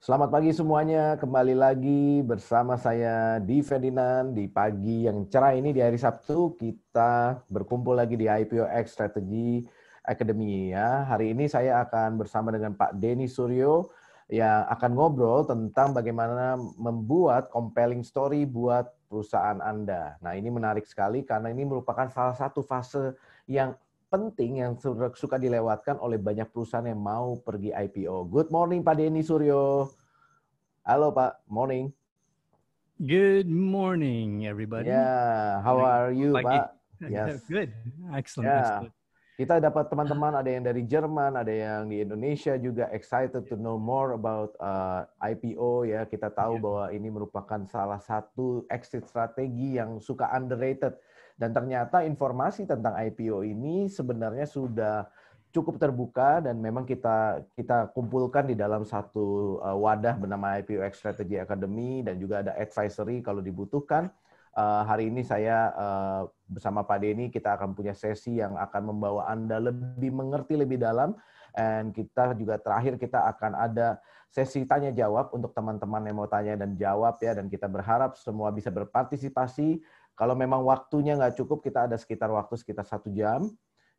Selamat pagi semuanya, kembali lagi bersama saya di Ferdinand di pagi yang cerah ini di hari Sabtu kita berkumpul lagi di IPO X Strategy Academy ya. Hari ini saya akan bersama dengan Pak Denny Suryo yang akan ngobrol tentang bagaimana membuat compelling story buat perusahaan Anda. Nah, ini menarik sekali karena ini merupakan salah satu fase yang penting yang suka dilewatkan oleh banyak perusahaan yang mau pergi IPO. Good morning Pak Denny Suryo. Halo Pak, morning. Good morning everybody. Yeah, how are you Pagi. Pak? Yes. Good. Excellent. Yeah. Kita dapat teman-teman ada yang dari Jerman, ada yang di Indonesia juga excited to know more about uh, IPO ya. Kita tahu yeah. bahwa ini merupakan salah satu exit strategi yang suka underrated dan ternyata informasi tentang IPO ini sebenarnya sudah cukup terbuka dan memang kita kita kumpulkan di dalam satu eh, wadah bernama X Strategy Academy dan juga ada advisory kalau dibutuhkan. Eh, hari ini saya eh, bersama Pak Denny kita akan punya sesi yang akan membawa Anda lebih mengerti lebih dalam dan kita juga terakhir kita akan ada sesi tanya jawab untuk teman-teman yang mau tanya dan jawab ya dan kita berharap semua bisa berpartisipasi kalau memang waktunya nggak cukup, kita ada sekitar waktu sekitar satu jam.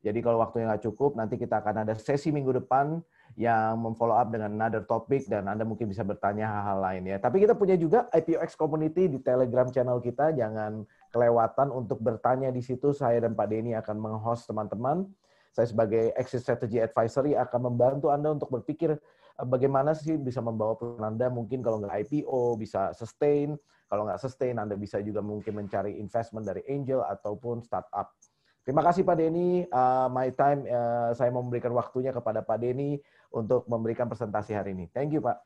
Jadi kalau waktunya nggak cukup, nanti kita akan ada sesi minggu depan yang memfollow up dengan another topic dan Anda mungkin bisa bertanya hal-hal lain ya. Tapi kita punya juga IPOX community di Telegram channel kita, jangan kelewatan untuk bertanya di situ. Saya dan Pak Denny akan menghost teman-teman. Saya sebagai Exit Strategy Advisory akan membantu Anda untuk berpikir Eh, bagaimana sih bisa membawa perusahaan Anda mungkin kalau nggak IPO bisa sustain, kalau nggak sustain Anda bisa juga mungkin mencari investment dari angel ataupun startup. Terima kasih Pak Denny, uh, my time uh, saya mau memberikan waktunya kepada Pak Denny untuk memberikan presentasi hari ini. Thank you Pak.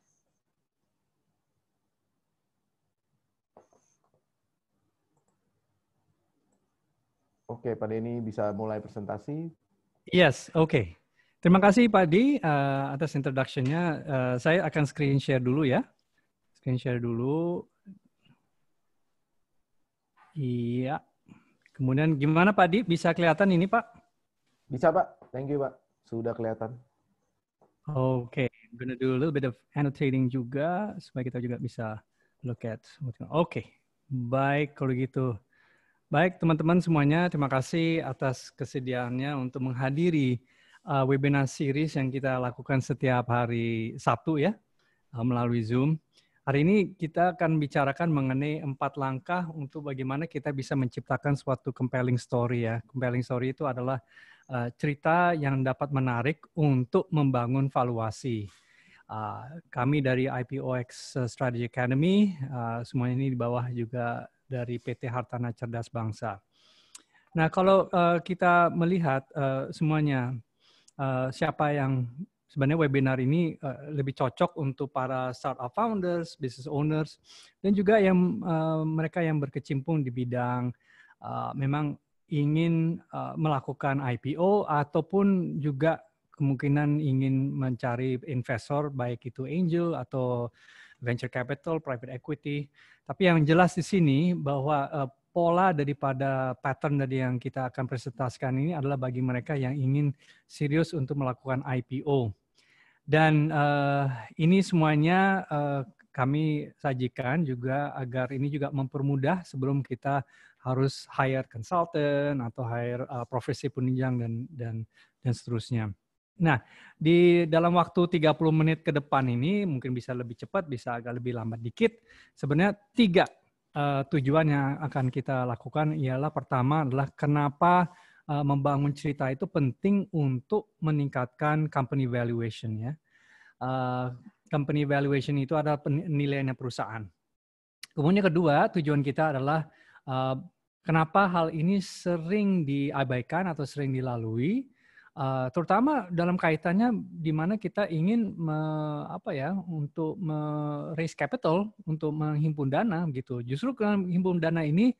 Oke, okay, Pak Denny bisa mulai presentasi. Yes, oke. Okay. Terima kasih Pak Di uh, atas introduction-nya. Uh, saya akan screen share dulu ya. Screen share dulu. Iya. Kemudian gimana Pak Di? Bisa kelihatan ini Pak? Bisa Pak. Thank you Pak. Sudah kelihatan. Oke. Okay. I'm gonna do a little bit of annotating juga supaya kita juga bisa look at. Oke. Okay. Baik kalau gitu. Baik teman-teman semuanya, terima kasih atas kesediaannya untuk menghadiri uh, webinar series yang kita lakukan setiap hari Sabtu ya uh, melalui Zoom. Hari ini kita akan bicarakan mengenai empat langkah untuk bagaimana kita bisa menciptakan suatu compelling story ya. Compelling story itu adalah uh, cerita yang dapat menarik untuk membangun valuasi. Uh, kami dari IPOX Strategy Academy, uh, semuanya ini di bawah juga dari PT Hartana Cerdas Bangsa. Nah, kalau uh, kita melihat uh, semuanya Eh, siapa yang sebenarnya webinar ini uh, lebih cocok untuk para startup founders, business owners, dan juga yang uh, mereka yang berkecimpung di bidang uh, memang ingin uh, melakukan IPO ataupun juga kemungkinan ingin mencari investor baik itu angel atau venture capital, private equity. Tapi yang jelas di sini bahwa uh, pola daripada pattern dari yang kita akan presentasikan ini adalah bagi mereka yang ingin serius untuk melakukan IPO. Dan uh, ini semuanya uh, kami sajikan juga agar ini juga mempermudah sebelum kita harus hire consultant atau hire uh, profesi penunjang dan dan dan seterusnya. Nah, di dalam waktu 30 menit ke depan ini mungkin bisa lebih cepat, bisa agak lebih lambat dikit. Sebenarnya tiga uh, tujuan yang akan kita lakukan ialah pertama adalah kenapa uh, membangun cerita itu penting untuk meningkatkan company valuation ya. Uh, company valuation itu adalah penilaiannya perusahaan. Kemudian kedua, tujuan kita adalah uh, kenapa hal ini sering diabaikan atau sering dilalui Uh, terutama dalam kaitannya di mana kita ingin me, apa ya untuk me raise capital untuk menghimpun dana gitu. Justru menghimpun dana ini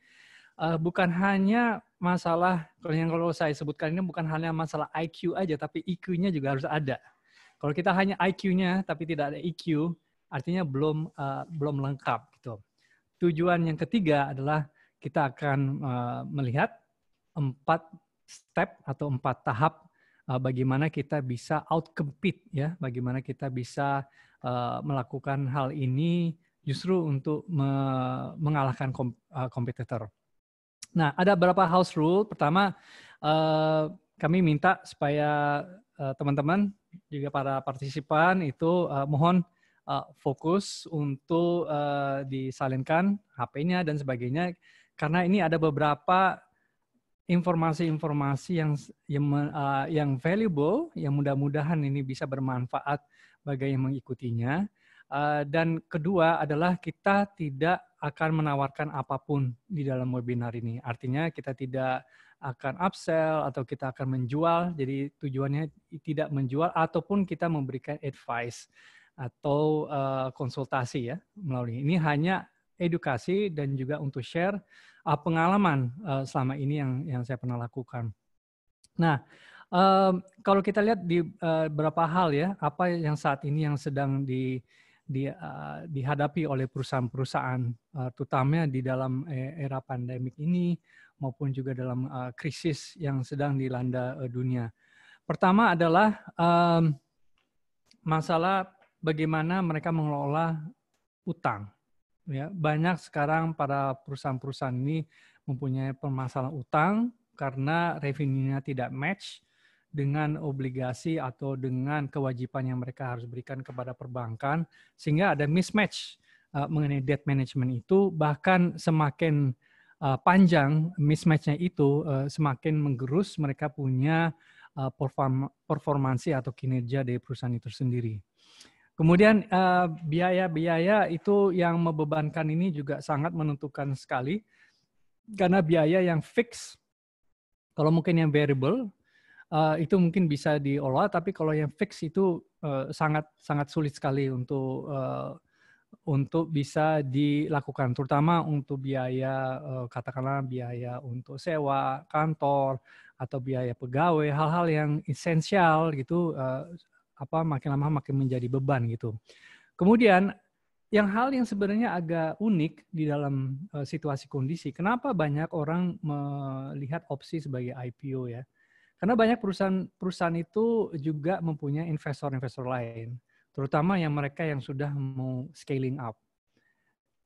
uh, bukan hanya masalah kalau yang kalau saya sebutkan ini bukan hanya masalah IQ aja tapi IQ-nya juga harus ada. Kalau kita hanya IQ-nya tapi tidak ada IQ artinya belum uh, belum lengkap gitu. Tujuan yang ketiga adalah kita akan uh, melihat empat step atau empat tahap uh, bagaimana kita bisa outcompete ya, bagaimana kita bisa uh, melakukan hal ini justru untuk me mengalahkan kom uh, eh, kompetitor. Nah, ada beberapa house rule. Pertama, uh, kami minta supaya teman-teman uh, juga para partisipan itu uh, mohon uh, fokus untuk uh, disalinkan HP-nya dan sebagainya karena ini ada beberapa informasi-informasi yang yang, uh, yang valuable, yang mudah-mudahan ini bisa bermanfaat bagi yang mengikutinya. Uh, dan kedua adalah kita tidak akan menawarkan apapun di dalam webinar ini. Artinya kita tidak akan upsell atau kita akan menjual. Jadi tujuannya tidak menjual ataupun kita memberikan advice atau uh, konsultasi ya melalui ini hanya edukasi dan juga untuk share uh, pengalaman uh, selama ini yang yang saya pernah lakukan. Nah, uh, kalau kita lihat di uh, eh, beberapa hal ya, apa yang saat ini yang sedang di di, uh, dihadapi oleh perusahaan-perusahaan, uh, terutama di dalam era pandemik ini maupun juga dalam uh, krisis yang sedang dilanda uh, dunia. Pertama adalah um, masalah bagaimana mereka mengelola utang. Ya, banyak sekarang para perusahaan-perusahaan ini mempunyai permasalahan utang karena revenue-nya tidak match dengan obligasi atau dengan kewajiban yang mereka harus berikan kepada perbankan sehingga ada mismatch eh, mengenai debt management itu bahkan semakin uh, panjang mismatchnya itu eh, semakin menggerus mereka punya uh, performansi atau kinerja dari perusahaan itu sendiri. Kemudian biaya eh, biaya-biaya itu yang membebankan ini juga sangat menentukan sekali karena biaya yang fix, kalau mungkin yang variable uh, itu mungkin bisa diolah, tapi kalau yang fix itu sangat eh, sangat sangat sulit sekali untuk uh, untuk bisa dilakukan, terutama untuk biaya katakanlah biaya untuk sewa kantor atau biaya pegawai, hal-hal yang esensial gitu apa makin lama makin menjadi beban gitu. Kemudian yang hal yang sebenarnya agak unik di dalam uh, situasi kondisi, kenapa banyak orang melihat opsi sebagai IPO ya? Karena banyak perusahaan-perusahaan itu juga mempunyai investor-investor lain, terutama yang mereka yang sudah mau scaling up.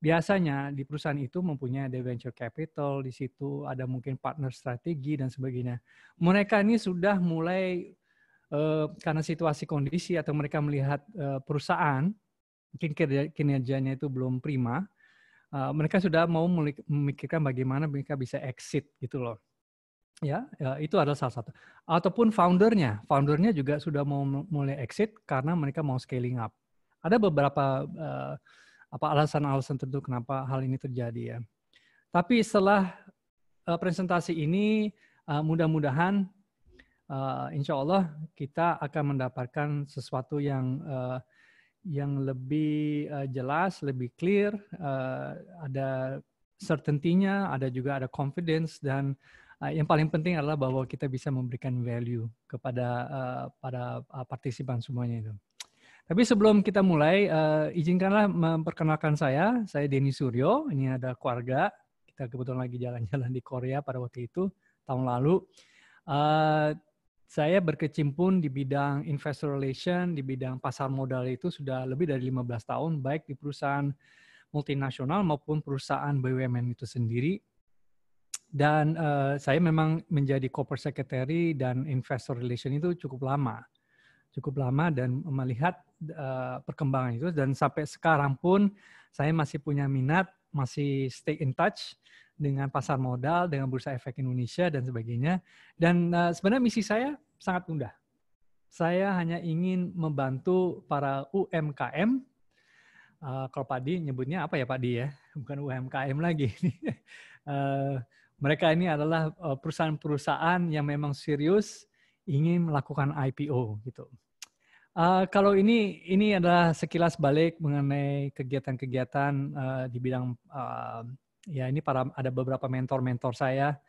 Biasanya di perusahaan itu mempunyai ada venture capital, di situ ada mungkin partner strategi dan sebagainya. Mereka ini sudah mulai Eh, karena situasi kondisi atau mereka melihat eh, perusahaan mungkin kinerjanya itu belum prima, eh, mereka sudah mau memikirkan bagaimana mereka bisa exit gitu loh. Ya, ya, itu adalah salah satu. Ataupun foundernya, foundernya juga sudah mau mulai exit karena mereka mau scaling up. Ada beberapa apa alasan-alasan tentu kenapa hal ini terjadi ya. Tapi setelah presentasi ini, mudah-mudahan uh, insya Allah kita akan mendapatkan sesuatu yang uh, yang lebih uh, jelas, lebih clear, uh, ada certainty-nya, ada juga ada confidence dan uh, yang paling penting adalah bahwa kita bisa memberikan value kepada uh, para uh, partisipan semuanya itu. Tapi sebelum kita mulai, uh, izinkanlah memperkenalkan saya. Saya Denny Suryo, ini ada keluarga. Kita kebetulan lagi jalan-jalan di Korea pada waktu itu, tahun lalu. Uh, saya berkecimpung di bidang investor relation, di bidang pasar modal itu sudah lebih dari 15 tahun, baik di perusahaan multinasional maupun perusahaan BUMN itu sendiri. Dan uh, saya memang menjadi corporate secretary dan investor relation itu cukup lama. Cukup lama dan melihat uh, perkembangan itu dan sampai sekarang pun saya masih punya minat masih stay in touch dengan pasar modal, dengan bursa efek Indonesia dan sebagainya. Dan uh, sebenarnya misi saya sangat mudah. Saya hanya ingin membantu para UMKM. Uh, eh, kalau Pak Di nyebutnya apa ya Pak Di ya? Bukan UMKM lagi. uh, mereka ini adalah perusahaan-perusahaan yang memang serius ingin melakukan IPO gitu. Uh, kalau ini ini adalah sekilas balik mengenai kegiatan-kegiatan uh, di bidang uh, ya ini para ada beberapa mentor-mentor saya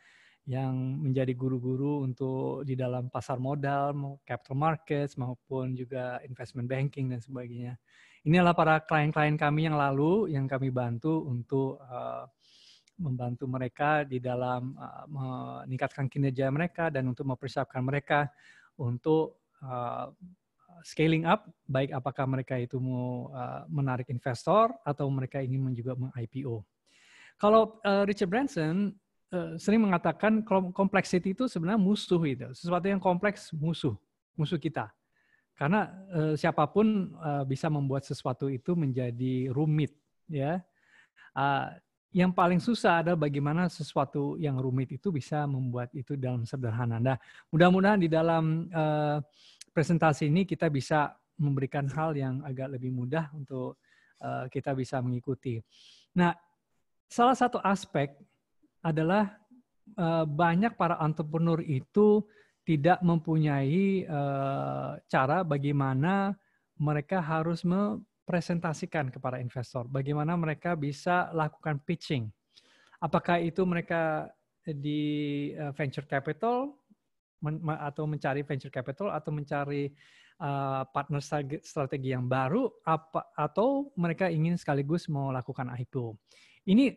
yang menjadi guru-guru untuk di dalam pasar modal, capital markets maupun juga investment banking dan sebagainya. Ini adalah para klien-klien kami yang lalu yang kami bantu untuk uh, membantu mereka di dalam uh, meningkatkan kinerja mereka dan untuk mempersiapkan mereka untuk uh, scaling up, baik apakah mereka itu mau uh, menarik investor atau mereka ingin juga meng-IPO. Kalau uh, Richard Branson uh, sering mengatakan complexity itu sebenarnya musuh itu, sesuatu yang kompleks musuh, musuh kita. Karena uh, siapapun uh, bisa membuat sesuatu itu menjadi rumit, ya. Uh, yang paling susah adalah bagaimana sesuatu yang rumit itu bisa membuat itu dalam sederhana. Nah, mudah-mudahan di dalam uh, presentasi ini kita bisa memberikan hal yang agak lebih mudah untuk uh, kita bisa mengikuti. Nah, salah satu aspek adalah uh, banyak para entrepreneur itu tidak mempunyai uh, cara bagaimana mereka harus mempresentasikan kepada investor, bagaimana mereka bisa lakukan pitching. Apakah itu mereka di venture capital men, atau mencari venture capital atau mencari uh, partner strategi yang baru apa atau mereka ingin sekaligus mau lakukan IPO. Ini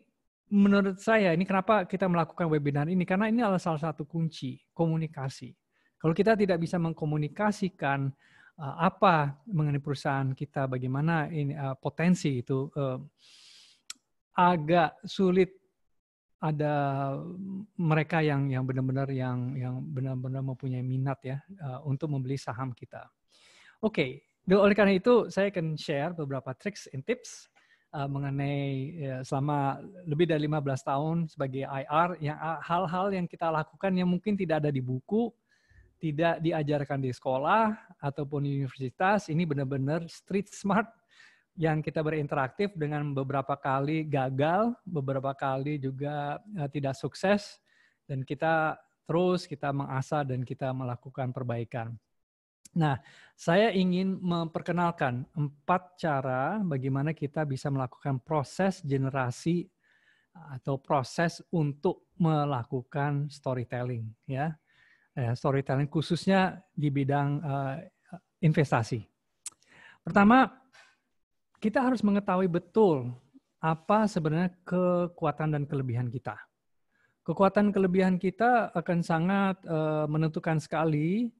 menurut saya ini kenapa kita melakukan webinar ini karena ini adalah salah satu kunci komunikasi. Kalau kita tidak bisa mengkomunikasikan uh, apa mengenai perusahaan kita, bagaimana ini uh, potensi itu uh, agak sulit ada mereka yang yang benar-benar yang yang benar-benar mempunyai minat ya uh, untuk membeli saham kita. Oke, okay. oleh karena itu saya akan share beberapa tricks and tips uh, mengenai ya, selama lebih dari 15 tahun sebagai IR yang ah, hal-hal yang kita lakukan yang mungkin tidak ada di buku, tidak diajarkan di sekolah ataupun universitas, ini benar-benar street smart yang kita berinteraktif dengan beberapa kali gagal, beberapa kali juga eh, tidak sukses, dan kita terus kita mengasah dan kita melakukan perbaikan. Nah, saya ingin memperkenalkan empat cara bagaimana kita bisa melakukan proses generasi atau proses untuk melakukan storytelling, ya, eh, storytelling khususnya di bidang eh, investasi. Pertama, kita harus mengetahui betul apa sebenarnya kekuatan dan kelebihan kita. Kekuatan kelebihan kita akan sangat uh, menentukan sekali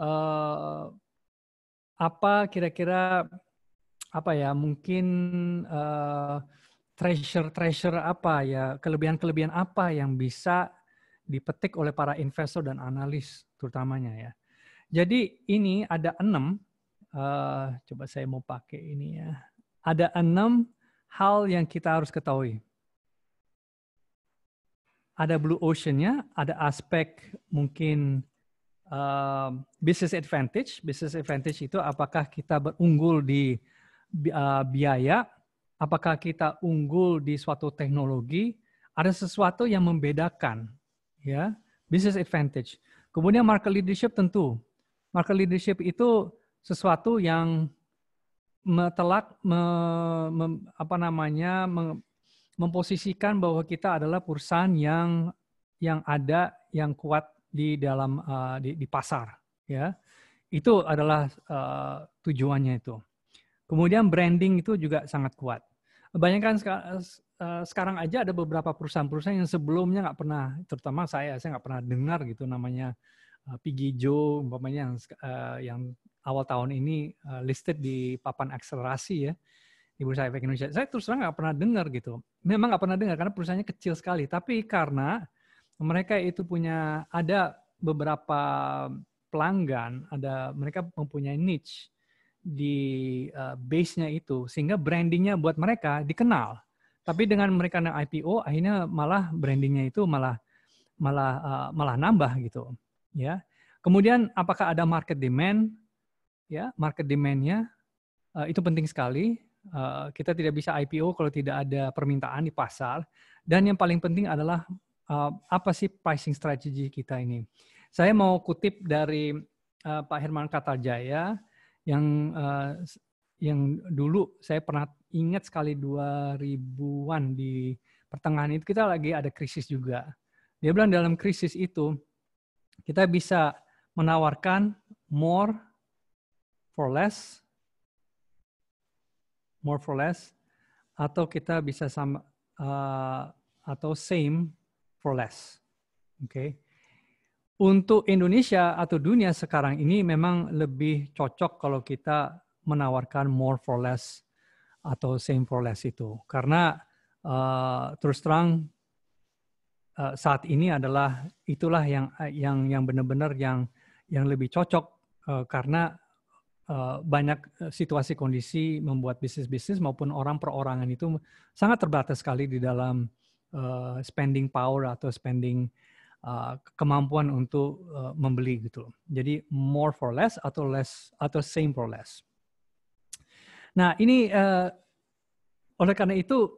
uh, apa kira-kira apa ya mungkin uh, eh, treasure treasure apa ya kelebihan-kelebihan apa yang bisa dipetik oleh para investor dan analis terutamanya ya. Jadi ini ada enam. Uh, coba saya mau pakai ini ya ada enam hal yang kita harus ketahui. Ada blue oceannya, ada aspek mungkin uh, business advantage. Business advantage itu apakah kita berunggul di uh, biaya, apakah kita unggul di suatu teknologi, ada sesuatu yang membedakan, ya, business advantage. Kemudian market leadership tentu. Market leadership itu sesuatu yang telak me, me, apa namanya me, memposisikan bahwa kita adalah perusahaan yang yang ada yang kuat di dalam uh, di, di pasar ya itu adalah uh, tujuannya itu kemudian branding itu juga sangat kuat bayangkan seka, uh, sekarang aja ada beberapa perusahaan-perusahaan yang sebelumnya nggak pernah terutama saya saya nggak pernah dengar gitu namanya uh, Piggy Joe umpamanya yang uh, yang awal tahun ini uh, eh, listed di papan akselerasi ya di Bursa Efek Indonesia. Saya terus terang nggak pernah dengar gitu. Memang nggak pernah dengar karena perusahaannya kecil sekali. Tapi karena mereka itu punya ada beberapa pelanggan, ada mereka mempunyai niche di uh, base-nya itu sehingga brandingnya buat mereka dikenal. Tapi dengan mereka yang IPO akhirnya malah brandingnya itu malah malah uh, malah nambah gitu, ya. Kemudian apakah ada market demand? ya market demand-nya uh, itu penting sekali. Uh, kita tidak bisa IPO kalau tidak ada permintaan di pasar. Dan yang paling penting adalah uh, apa sih pricing strategy kita ini. Saya mau kutip dari uh, Pak Herman Katarjaya yang uh, yang dulu saya pernah ingat sekali 2000-an di pertengahan itu kita lagi ada krisis juga. Dia bilang dalam krisis itu kita bisa menawarkan more for less, more for less, atau kita bisa sama uh, atau same for less. Oke. Okay. Untuk Indonesia atau dunia sekarang ini memang lebih cocok kalau kita menawarkan more for less atau same for less itu. Karena uh, terus terang uh, saat ini adalah itulah yang yang yang benar-benar yang yang lebih cocok uh, karena Eh, banyak eh, situasi kondisi membuat bisnis-bisnis maupun orang perorangan itu sangat terbatas sekali di dalam eh, spending power atau spending kemampuan untuk membeli gitu loh. Jadi more for less atau less atau same for less. Nah, ini oleh karena itu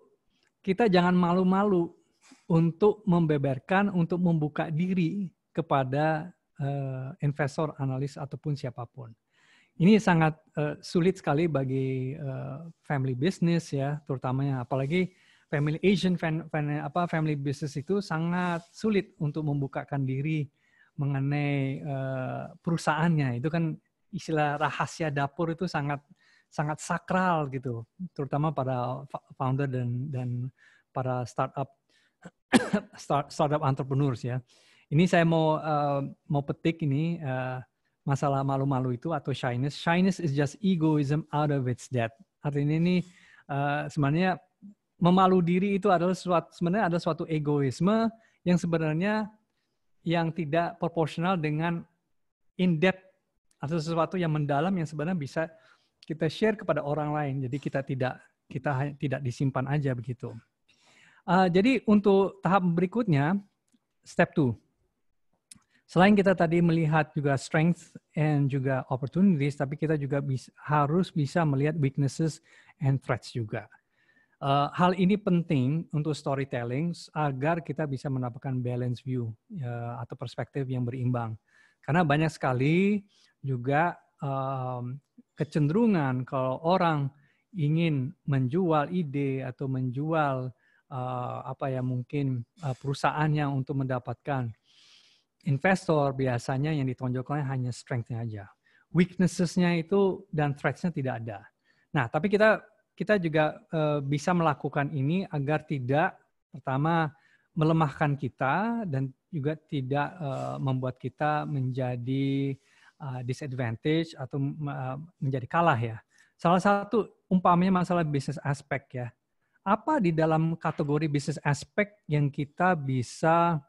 kita jangan malu-malu untuk membeberkan untuk membuka diri kepada investor, analis ataupun siapapun ini sangat uh, sulit sekali bagi uh, family business ya, terutamanya apalagi family Asian fan, fan, apa family business itu sangat sulit untuk membukakan diri mengenai uh, perusahaannya. Itu kan istilah rahasia dapur itu sangat sangat sakral gitu, terutama pada founder dan dan para startup startup entrepreneurs ya. Ini saya mau uh, mau petik ini uh, masalah malu-malu itu atau shyness. Shyness is just egoism out of its depth. Artinya ini uh, sebenarnya memalu diri itu adalah suatu, sebenarnya ada suatu egoisme yang sebenarnya yang tidak proporsional dengan in depth atau sesuatu yang mendalam yang sebenarnya bisa kita share kepada orang lain. Jadi kita tidak kita tidak disimpan aja begitu. Uh, jadi untuk tahap berikutnya step two Selain kita tadi melihat juga strength and juga opportunities, tapi kita juga bisa, harus bisa melihat weaknesses and threats juga. Uh, hal ini penting untuk storytelling agar kita bisa mendapatkan balance view uh, atau perspektif yang berimbang. Karena banyak sekali juga um, kecenderungan kalau orang ingin menjual ide atau menjual uh, apa ya mungkin uh, perusahaannya untuk mendapatkan investor biasanya yang ditonjolkan hanya strength-nya aja. Weaknesses-nya itu dan threats-nya tidak ada. Nah, tapi kita kita juga eh, bisa melakukan ini agar tidak pertama melemahkan kita dan juga tidak eh, membuat kita menjadi eh, disadvantage atau menjadi kalah ya. Salah satu umpamanya masalah business aspect ya. Apa di dalam kategori business aspect yang kita bisa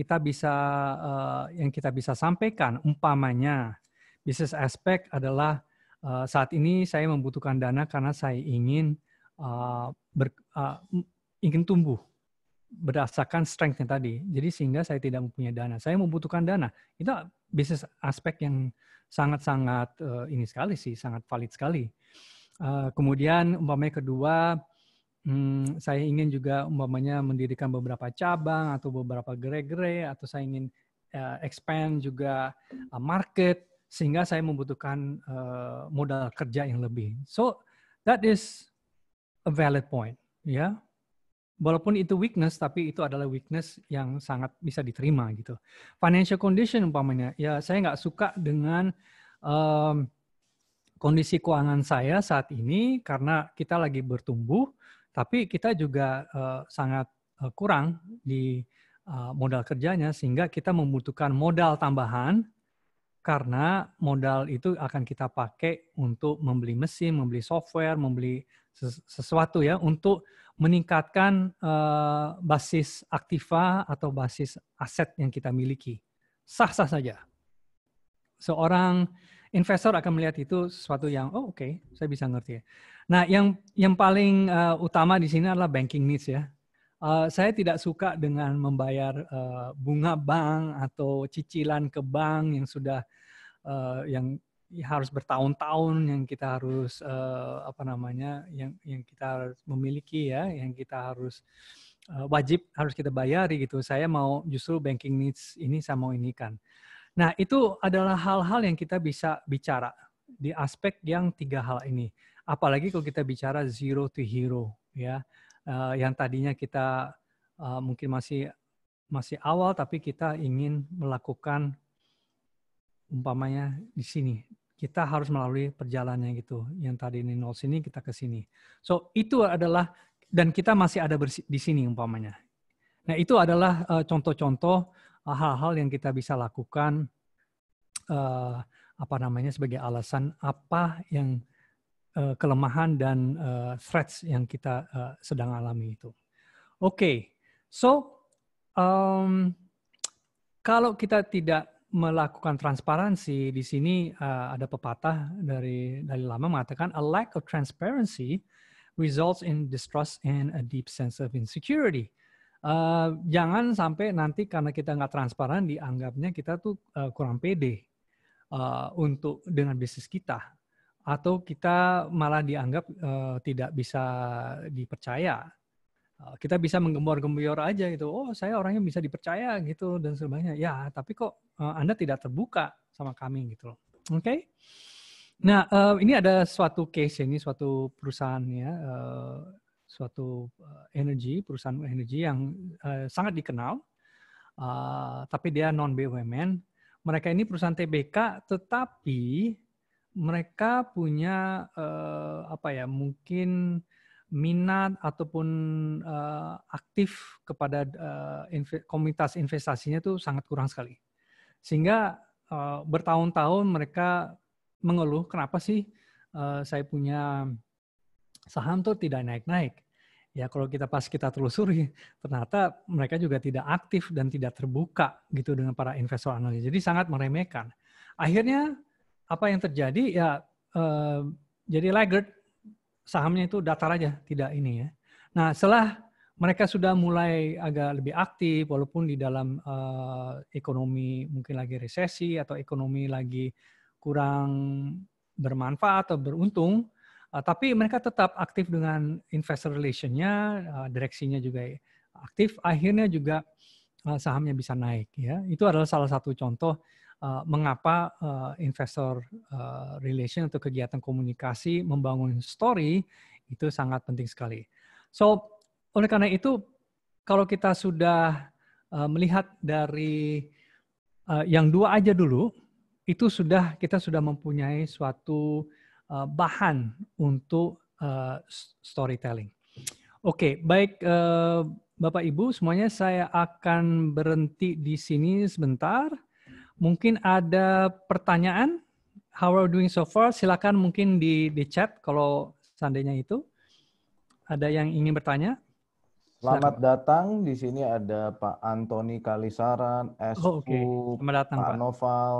kita bisa uh, yang kita bisa sampaikan umpamanya bisnis aspek adalah uh, saat ini saya membutuhkan dana karena saya ingin uh, ber, uh, ingin tumbuh berdasarkan strength yang tadi. Jadi sehingga saya tidak mempunyai dana. Saya membutuhkan dana. Itu bisnis aspek yang sangat-sangat uh, ini sekali sih, sangat valid sekali. Uh, kemudian umpamanya kedua hmm, saya ingin juga umpamanya mendirikan beberapa cabang atau beberapa gere-gere atau saya ingin uh, expand juga uh, market sehingga saya membutuhkan uh, modal kerja yang lebih. So that is a valid point, ya. Yeah? Walaupun itu weakness, tapi itu adalah weakness yang sangat bisa diterima gitu. Financial condition umpamanya, ya saya nggak suka dengan um, kondisi keuangan saya saat ini karena kita lagi bertumbuh, tapi kita juga uh, sangat uh, kurang di uh, modal kerjanya sehingga kita membutuhkan modal tambahan karena modal itu akan kita pakai untuk membeli mesin, membeli software, membeli sesuatu ya untuk meningkatkan uh, basis aktiva atau basis aset yang kita miliki. Sah-sah saja. Seorang investor akan melihat itu sesuatu yang oh oke, okay, saya bisa ngerti. Ya. Nah, yang yang paling uh, utama di sini adalah banking needs ya. Uh, saya tidak suka dengan membayar uh, bunga bank atau cicilan ke bank yang sudah uh, yang harus bertahun-tahun yang kita harus uh, apa namanya yang yang kita harus memiliki ya, yang kita harus uh, wajib harus kita bayari gitu. Saya mau justru banking needs ini saya mau ini kan. Nah, itu adalah hal-hal yang kita bisa bicara di aspek yang tiga hal ini apalagi kalau kita bicara zero to hero ya uh, yang tadinya kita uh, mungkin masih masih awal tapi kita ingin melakukan umpamanya di sini kita harus melalui perjalanannya gitu yang tadi ini nol sini kita ke sini so itu adalah dan kita masih ada di sini umpamanya nah itu adalah eh, contoh-contoh uh, hal-hal yang kita bisa lakukan uh, apa namanya sebagai alasan apa yang Eh, kelemahan dan uh, threats yang kita uh, sedang alami itu. Oke, okay. so um, kalau kita tidak melakukan transparansi di sini uh, ada pepatah dari dari lama mengatakan a lack of transparency results in distrust and a deep sense of insecurity. Uh, jangan sampai nanti karena kita nggak transparan dianggapnya kita tuh uh, kurang pede uh, untuk dengan bisnis kita atau kita malah dianggap uh, tidak bisa dipercaya. Eh, kita bisa menggembor-gembor aja gitu. Oh, saya orangnya bisa dipercaya gitu dan sebagainya. Ya, tapi kok eh, Anda tidak terbuka sama kami gitu loh. Oke. Okay? Nah, ini ada suatu case ini suatu perusahaan ya, suatu energi, perusahaan energi yang sangat dikenal. tapi dia non BUMN. Mereka ini perusahaan TBK tetapi mereka punya uh, apa ya mungkin minat ataupun uh, aktif kepada uh, eh, inv komunitas investasinya itu sangat kurang sekali sehingga uh, bertahun-tahun mereka mengeluh kenapa sih uh, saya punya saham tuh tidak naik-naik ya kalau kita pas kita telusuri ternyata mereka juga tidak aktif dan tidak terbuka gitu dengan para investor analis jadi sangat meremehkan akhirnya apa yang terjadi ya uh, jadi laggard sahamnya itu datar aja tidak ini ya. Nah setelah mereka sudah mulai agak lebih aktif walaupun di dalam uh, ekonomi mungkin lagi resesi atau ekonomi lagi kurang bermanfaat atau beruntung, uh, tapi mereka tetap aktif dengan investor relationnya, uh, direksinya juga aktif, akhirnya juga uh, sahamnya bisa naik. Ya, itu adalah salah satu contoh Eh, mengapa uh, investor uh, relation atau kegiatan komunikasi membangun story itu sangat penting sekali. So, oleh karena itu, kalau kita sudah uh, melihat dari uh, yang dua aja dulu, itu sudah kita sudah mempunyai suatu uh, bahan untuk uh, storytelling. Oke, okay, baik uh, Bapak Ibu semuanya saya akan berhenti di sini sebentar. Mungkin ada pertanyaan how are doing so far? Silakan mungkin di di chat kalau seandainya itu ada yang ingin bertanya. Selamat datang. Di sini ada Pak Antoni Kalisaran, SU, oh, okay. Selamat datang, Pak, Pak Noval,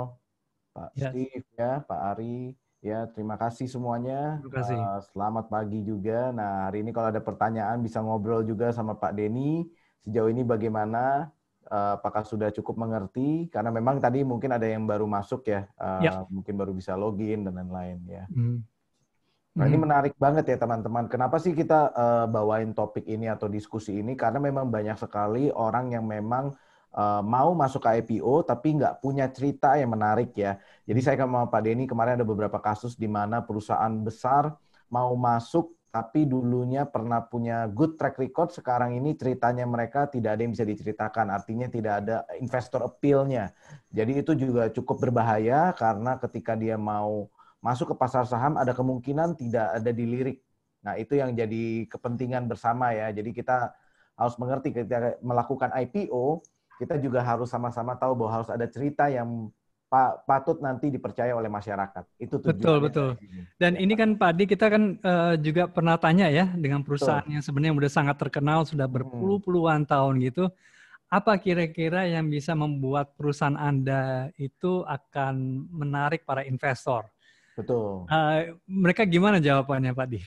Pak yes. Ya. Steve, ya, Pak Ari. Ya, terima kasih semuanya. Terima kasih. Uh, selamat pagi juga. Nah, hari ini kalau ada pertanyaan bisa ngobrol juga sama Pak Denny. Sejauh ini bagaimana Eh, apakah sudah cukup mengerti karena memang tadi mungkin ada yang baru masuk ya, eh, ya. mungkin baru bisa login dan lain-lain ya. Hmm. Nah, ini hmm. menarik banget ya teman-teman. Kenapa sih kita uh, bawain topik ini atau diskusi ini? Karena memang banyak sekali orang yang memang uh, mau masuk ke IPO tapi nggak punya cerita yang menarik ya. Jadi saya sama Pak Denny kemarin ada beberapa kasus di mana perusahaan besar mau masuk tapi dulunya pernah punya good track record, sekarang ini ceritanya mereka tidak ada yang bisa diceritakan. Artinya tidak ada investor appeal-nya. Jadi itu juga cukup berbahaya karena ketika dia mau masuk ke pasar saham ada kemungkinan tidak ada dilirik. Nah, itu yang jadi kepentingan bersama ya. Jadi kita harus mengerti ketika melakukan IPO, kita juga harus sama-sama tahu bahwa harus ada cerita yang patut nanti dipercaya oleh masyarakat. Itu tujuan. Betul, betul. Dan ini kan Pak Adi kita kan uh, juga pernah tanya ya dengan perusahaan betul. yang sebenarnya sudah sangat terkenal sudah hmm. berpuluh-puluhan tahun gitu. Apa kira-kira yang bisa membuat perusahaan Anda itu akan menarik para investor? Betul. Uh, mereka gimana jawabannya Pak Adi?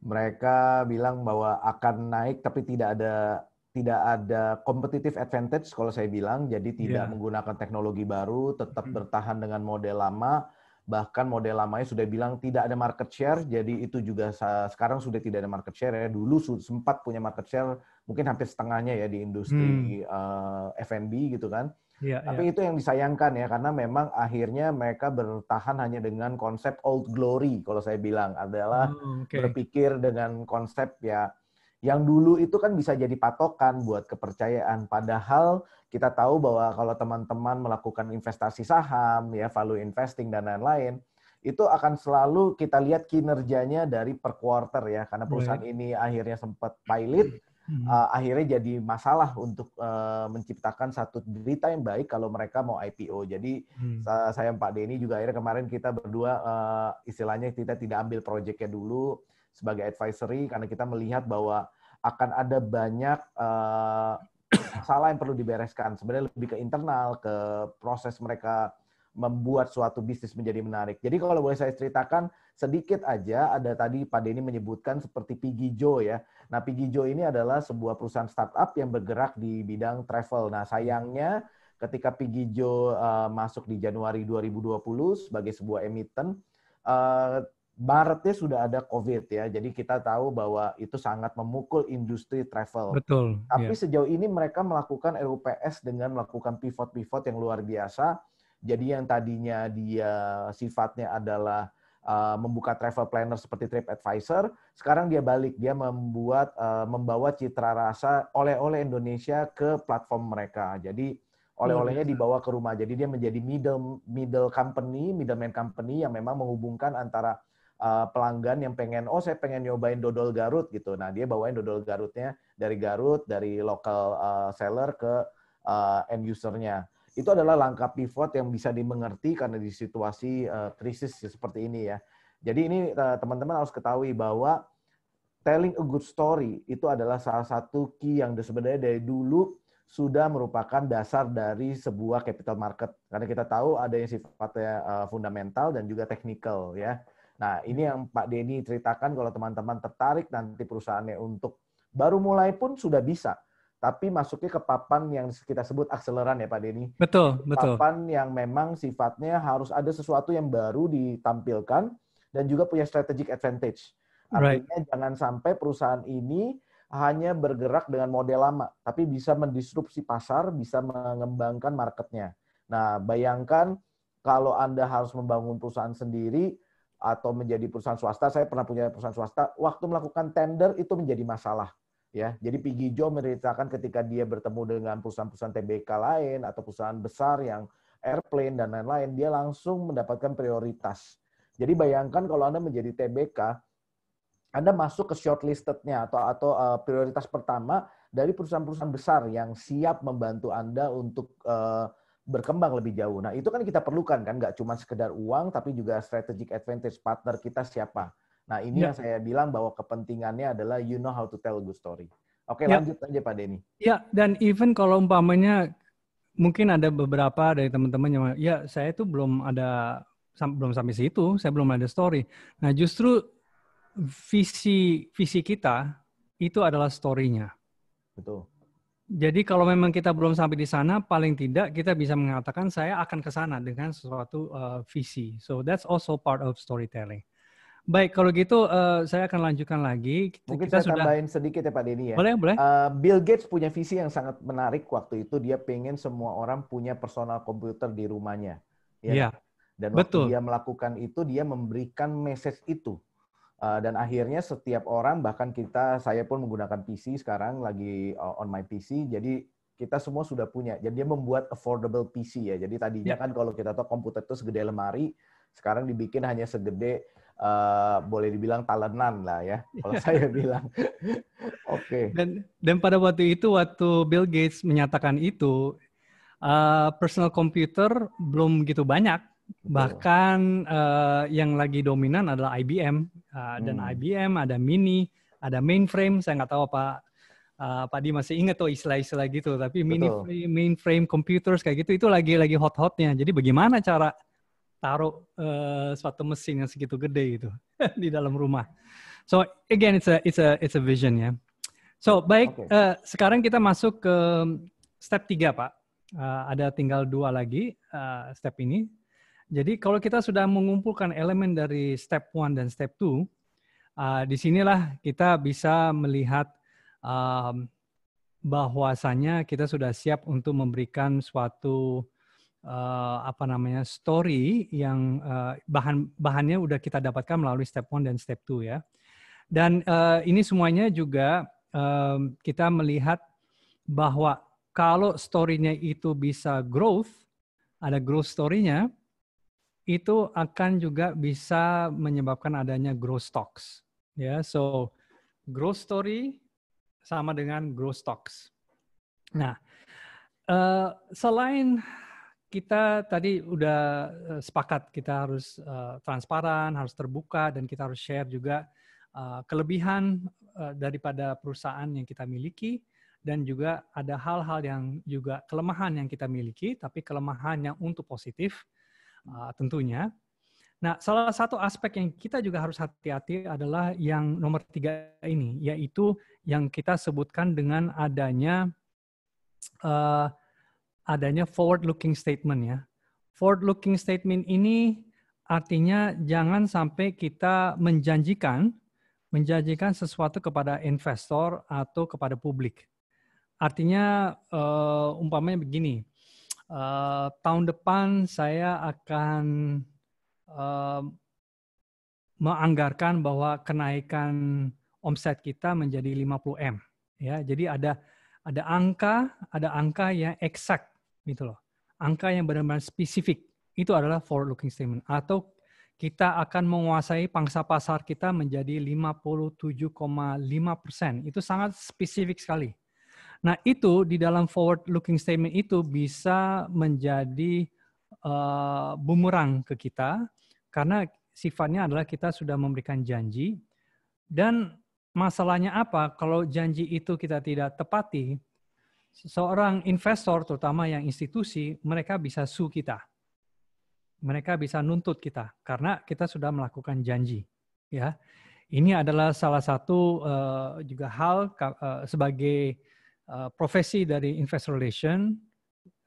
Mereka bilang bahwa akan naik tapi tidak ada tidak ada competitive advantage kalau saya bilang, jadi tidak yeah. menggunakan teknologi baru, tetap hmm. bertahan dengan model lama, bahkan model lamanya sudah bilang tidak ada market share, jadi itu juga sekarang sudah tidak ada market share ya. Dulu sempat punya market share mungkin hampir setengahnya ya di industri hmm. uh, eh, F&B gitu kan. Yeah, iya. Tapi yeah. itu yang disayangkan ya karena memang akhirnya mereka bertahan hanya dengan konsep old glory kalau saya bilang adalah oh, okay. berpikir dengan konsep ya yang dulu itu kan bisa jadi patokan buat kepercayaan. Padahal kita tahu bahwa kalau teman-teman melakukan investasi saham, ya value investing dan lain-lain, itu akan selalu kita lihat kinerjanya dari per quarter ya karena iya. perusahaan yeah. ini akhirnya sempat pilot mm uh, akhirnya jadi masalah untuk uh, menciptakan satu berita yang baik kalau mereka mau IPO jadi mm. saya Pak Denny juga akhirnya kemarin kita berdua uh, istilahnya kita tidak ambil proyeknya dulu sebagai advisory karena kita melihat bahwa akan ada banyak uh, masalah yang perlu dibereskan. Sebenarnya lebih ke internal, ke proses mereka membuat suatu bisnis menjadi menarik. Jadi kalau boleh saya ceritakan sedikit aja, ada tadi Pak Denny menyebutkan seperti Piggy Joe ya. Nah Piggy Joe ini adalah sebuah perusahaan startup yang bergerak di bidang travel. Nah sayangnya ketika Piggy uh, eh, masuk di Januari 2020 sebagai sebuah emiten, uh, Maretnya sudah ada COVID ya, jadi kita tahu bahwa itu sangat memukul industri travel. Betul. Tapi yeah. sejauh ini mereka melakukan RUPS dengan melakukan pivot-pivot yang luar biasa. Jadi yang tadinya dia sifatnya adalah uh, membuka travel planner seperti Trip Advisor, sekarang dia balik, dia membuat uh, membawa citra rasa oleh-oleh Indonesia ke platform mereka. Jadi oleh-olehnya dibawa ke rumah. Jadi dia menjadi middle middle company, middleman company yang memang menghubungkan antara uh, pelanggan yang pengen oh saya pengen nyobain dodol Garut gitu. Nah, dia bawain dodol Garutnya dari Garut dari lokal uh, eh, seller ke uh, end usernya. Itu adalah langkah pivot yang bisa dimengerti karena di situasi uh, krisis seperti ini ya. Jadi ini teman-teman uh, harus ketahui bahwa telling a good story itu adalah salah satu key yang sebenarnya dari dulu sudah merupakan dasar dari sebuah capital market karena kita tahu ada yang sifatnya fundamental dan juga technical ya Nah, iya. ini yang Pak Denny ceritakan kalau teman-teman tertarik nanti perusahaannya untuk baru mulai pun sudah bisa. Tapi masuknya ke papan yang kita sebut akseleran ya Pak Denny Betul, betul. Papan yang memang sifatnya harus ada sesuatu yang baru ditampilkan dan juga punya strategic advantage. Artinya right. jangan sampai perusahaan ini hanya bergerak dengan model lama, tapi bisa mendisrupsi pasar, bisa mengembangkan marketnya. Nah, bayangkan kalau Anda harus membangun perusahaan sendiri, atau menjadi perusahaan swasta, saya pernah punya perusahaan swasta, waktu melakukan tender itu menjadi masalah. Ya, jadi Piggy Joe menceritakan ketika dia bertemu dengan perusahaan-perusahaan TBK lain atau perusahaan besar yang airplane dan lain-lain, dia langsung mendapatkan prioritas. Jadi bayangkan kalau Anda menjadi TBK, Anda masuk ke shortlistednya atau atau uh, prioritas pertama dari perusahaan-perusahaan besar yang siap membantu Anda untuk uh, berkembang lebih jauh. Nah, itu kan kita perlukan kan nggak cuma sekedar uang tapi juga strategic advantage partner kita siapa. Nah, ini ya. yang saya bilang bahwa kepentingannya adalah you know how to tell a good story. Oke, ya. lanjut aja Pak Denny. Ya, dan even kalau umpamanya mungkin ada beberapa dari teman-teman yang ya saya itu belum ada belum sampai situ, saya belum ada story. Nah, justru visi visi kita itu adalah story-nya. Betul. Jadi kalau memang kita belum sampai di sana, paling tidak kita bisa mengatakan saya akan ke sana dengan sesuatu uh, visi. So that's also part of storytelling. Baik, kalau gitu uh, saya akan lanjutkan lagi. Kita, Mungkin kita saya sudah... tambahin sedikit ya Pak Denny ya. Boleh, boleh. Uh, Bill Gates punya visi yang sangat menarik waktu itu. Dia pengen semua orang punya personal komputer di rumahnya. Ya kan? Iya. Ya. Dan waktu Betul. dia melakukan itu, dia memberikan message itu Eh, dan akhirnya setiap orang bahkan kita saya pun menggunakan PC sekarang lagi eh, on my PC jadi kita semua sudah punya jadi dia membuat affordable PC ya jadi tadinya yeah. kan kalau kita tahu komputer itu segede lemari sekarang dibikin hanya segede uh, boleh dibilang talenan lah ya kalau saya bilang oke okay. dan dan pada waktu itu waktu Bill Gates menyatakan itu uh, personal computer belum gitu banyak Gitu. Bahkan uh, yang lagi dominan adalah IBM uh, eh, hmm. dan IBM ada mini, ada mainframe. Saya nggak tahu apa uh, Pak Di masih ingat tuh istilah-istilah gitu. Tapi mini frame, mainframe computers kayak gitu itu lagi lagi hot-hotnya. Jadi bagaimana cara taruh uh, suatu mesin yang segitu gede gitu di dalam rumah. So again it's a it's a it's a vision ya. Yeah. So baik okay. uh, sekarang kita masuk ke step tiga Pak. Uh, ada tinggal dua lagi uh, step ini. Jadi kalau kita sudah mengumpulkan elemen dari step 1 dan step 2, uh, ah, disinilah kita bisa melihat um, bahwasannya kita sudah siap untuk memberikan suatu uh, apa namanya story yang uh, bahan bahannya sudah kita dapatkan melalui step 1 dan step 2 ya. Dan uh, ini semuanya juga um, kita melihat bahwa kalau story-nya itu bisa growth, ada growth story-nya, itu akan juga bisa menyebabkan adanya growth stocks. Ya, yeah, so growth story sama dengan growth stocks. Nah, uh, selain kita tadi udah eh, sepakat kita harus uh, transparan, harus terbuka, dan kita harus share juga uh, kelebihan uh, daripada perusahaan yang kita miliki dan juga ada hal-hal yang juga kelemahan yang kita miliki, tapi kelemahan yang untuk positif Ah, tentunya. Nah, salah satu aspek yang kita juga harus hati-hati adalah yang nomor tiga ini, yaitu yang kita sebutkan dengan adanya uh, adanya forward-looking statement ya. Forward-looking statement ini artinya jangan sampai kita menjanjikan menjanjikan sesuatu kepada investor atau kepada publik. Artinya uh, umpamanya begini, Uh, tahun depan saya akan uh, menganggarkan bahwa kenaikan omset kita menjadi 50 m. Ya, jadi ada ada angka, ada angka yang eksak gitu loh. Angka yang benar-benar spesifik. Itu adalah forward looking statement atau kita akan menguasai pangsa pasar kita menjadi 57,5 persen. Itu sangat spesifik sekali. Nah, itu di dalam forward looking statement itu bisa menjadi uh, bumerang ke kita karena sifatnya adalah kita sudah memberikan janji dan masalahnya apa kalau janji itu kita tidak tepati seorang investor terutama yang institusi mereka bisa su kita mereka bisa nuntut kita karena kita sudah melakukan janji ya ini adalah salah satu uh, juga hal uh, sebagai Eh, profesi dari investor relation,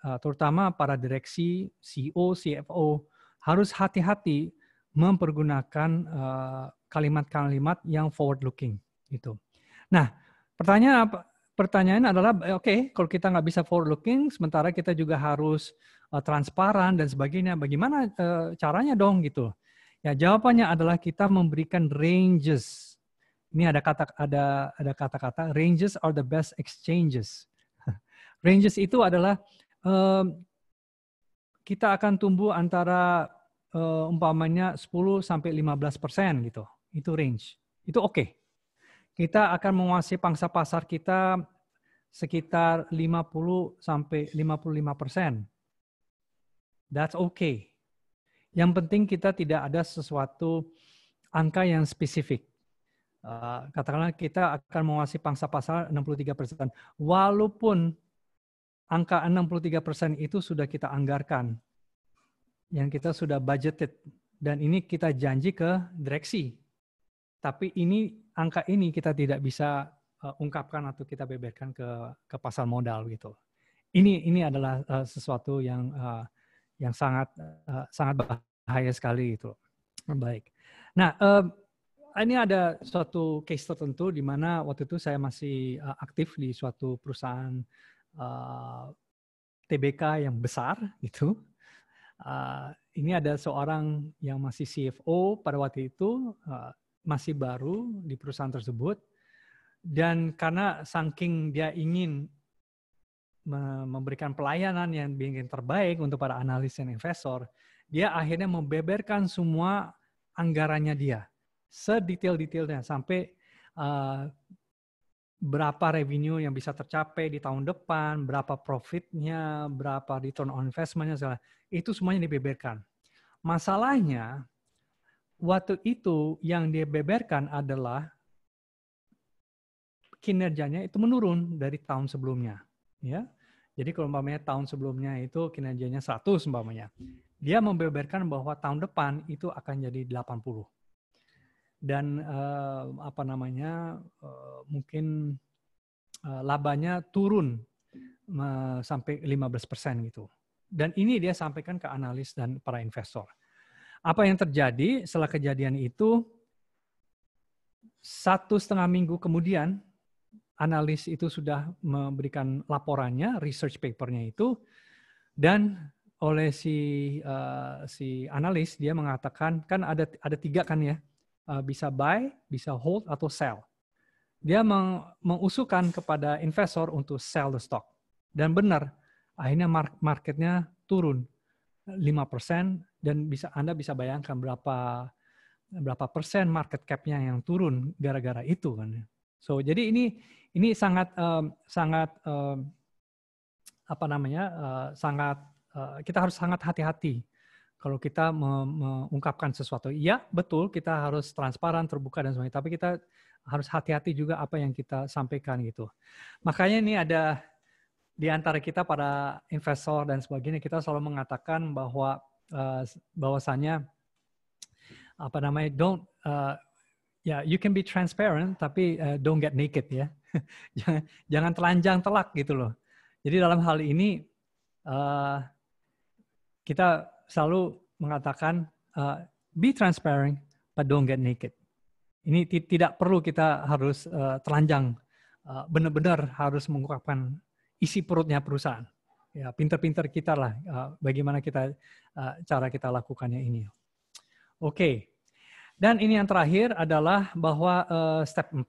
uh, terutama para direksi, CEO, CFO, harus hati-hati mempergunakan kalimat eh, kalimat-kalimat yang forward looking gitu. Nah, pertanyaan apa? Pertanyaan adalah, oke, okay, kalau kita nggak bisa forward looking, sementara kita juga harus uh, transparan dan sebagainya. Bagaimana uh, caranya dong gitu? Ya, jawabannya adalah kita memberikan ranges ini ada kata ada ada kata-kata ranges are the best exchanges. ranges itu adalah um, kita akan tumbuh antara uh, umpamanya 10 sampai 15 persen gitu. Itu range. Itu oke. Okay. Kita akan menguasai pangsa pasar kita sekitar 50 sampai 55 persen. That's okay. Yang penting kita tidak ada sesuatu angka yang spesifik. Eh, katakanlah kita akan menguasai pangsa pasar 63%. Walaupun angka 63% itu sudah kita anggarkan, yang kita sudah budgeted, dan ini kita janji ke direksi. Tapi ini angka ini kita tidak bisa eh, ungkapkan atau kita beberkan ke ke pasar modal gitu. Ini ini adalah eh, sesuatu yang yang sangat sangat bahaya sekali itu. Baik. Nah, Ah, ini ada suatu case tertentu di mana waktu itu saya masih eh, aktif di suatu perusahaan uh, eh, TBK yang besar gitu. Uh, ini ada seorang yang masih CFO pada waktu itu uh, masih baru di perusahaan tersebut dan karena saking dia ingin memberikan pelayanan yang bikin terbaik untuk para analis dan investor, dia akhirnya membeberkan semua anggarannya dia sedetail-detailnya sampai uh, berapa revenue yang bisa tercapai di tahun depan, berapa profitnya, berapa return on investmentnya, segala. itu semuanya dibeberkan. Masalahnya waktu itu yang dibeberkan adalah kinerjanya itu menurun dari tahun sebelumnya, ya. Jadi kalau umpamanya tahun sebelumnya itu kinerjanya 100 umpamanya. Dia membeberkan bahwa tahun depan itu akan jadi 80 dan uh, apa namanya uh, mungkin uh, labanya turun uh, sampai 15% gitu. Dan ini dia sampaikan ke analis dan para investor. Apa yang terjadi setelah kejadian itu? Satu setengah minggu kemudian, analis itu sudah memberikan laporannya, research papernya itu, dan oleh si uh, si analis dia mengatakan kan ada ada tiga kan ya Uh, bisa buy, bisa hold atau sell. Dia meng mengusulkan kepada investor untuk sell the stock. Dan benar, akhirnya marketnya turun 5% dan bisa Anda bisa bayangkan berapa berapa persen market cap-nya yang turun gara-gara itu kan. So jadi ini ini sangat um, sangat um, apa namanya uh, sangat uh, kita harus sangat hati-hati kalau kita mengungkapkan sesuatu. Iya, betul kita harus transparan, terbuka dan sebagainya, tapi kita harus hati-hati juga apa yang kita sampaikan gitu. Makanya ini ada di antara kita para investor dan sebagainya kita selalu mengatakan bahwa uh, eh, bahwasanya apa namanya don't uh, ya yeah, you can be transparent tapi uh, don't get naked ya. jangan jangan telanjang telak gitu loh. Jadi dalam hal ini uh, kita selalu mengatakan uh, be transparent but don't get naked. Ini tidak perlu kita harus uh, telanjang, uh, benar-benar harus mengungkapkan isi perutnya perusahaan. Ya, pinter-pinter kita lah, uh, bagaimana kita uh, cara kita lakukannya ini. Oke, okay. dan ini yang terakhir adalah bahwa uh, step 4,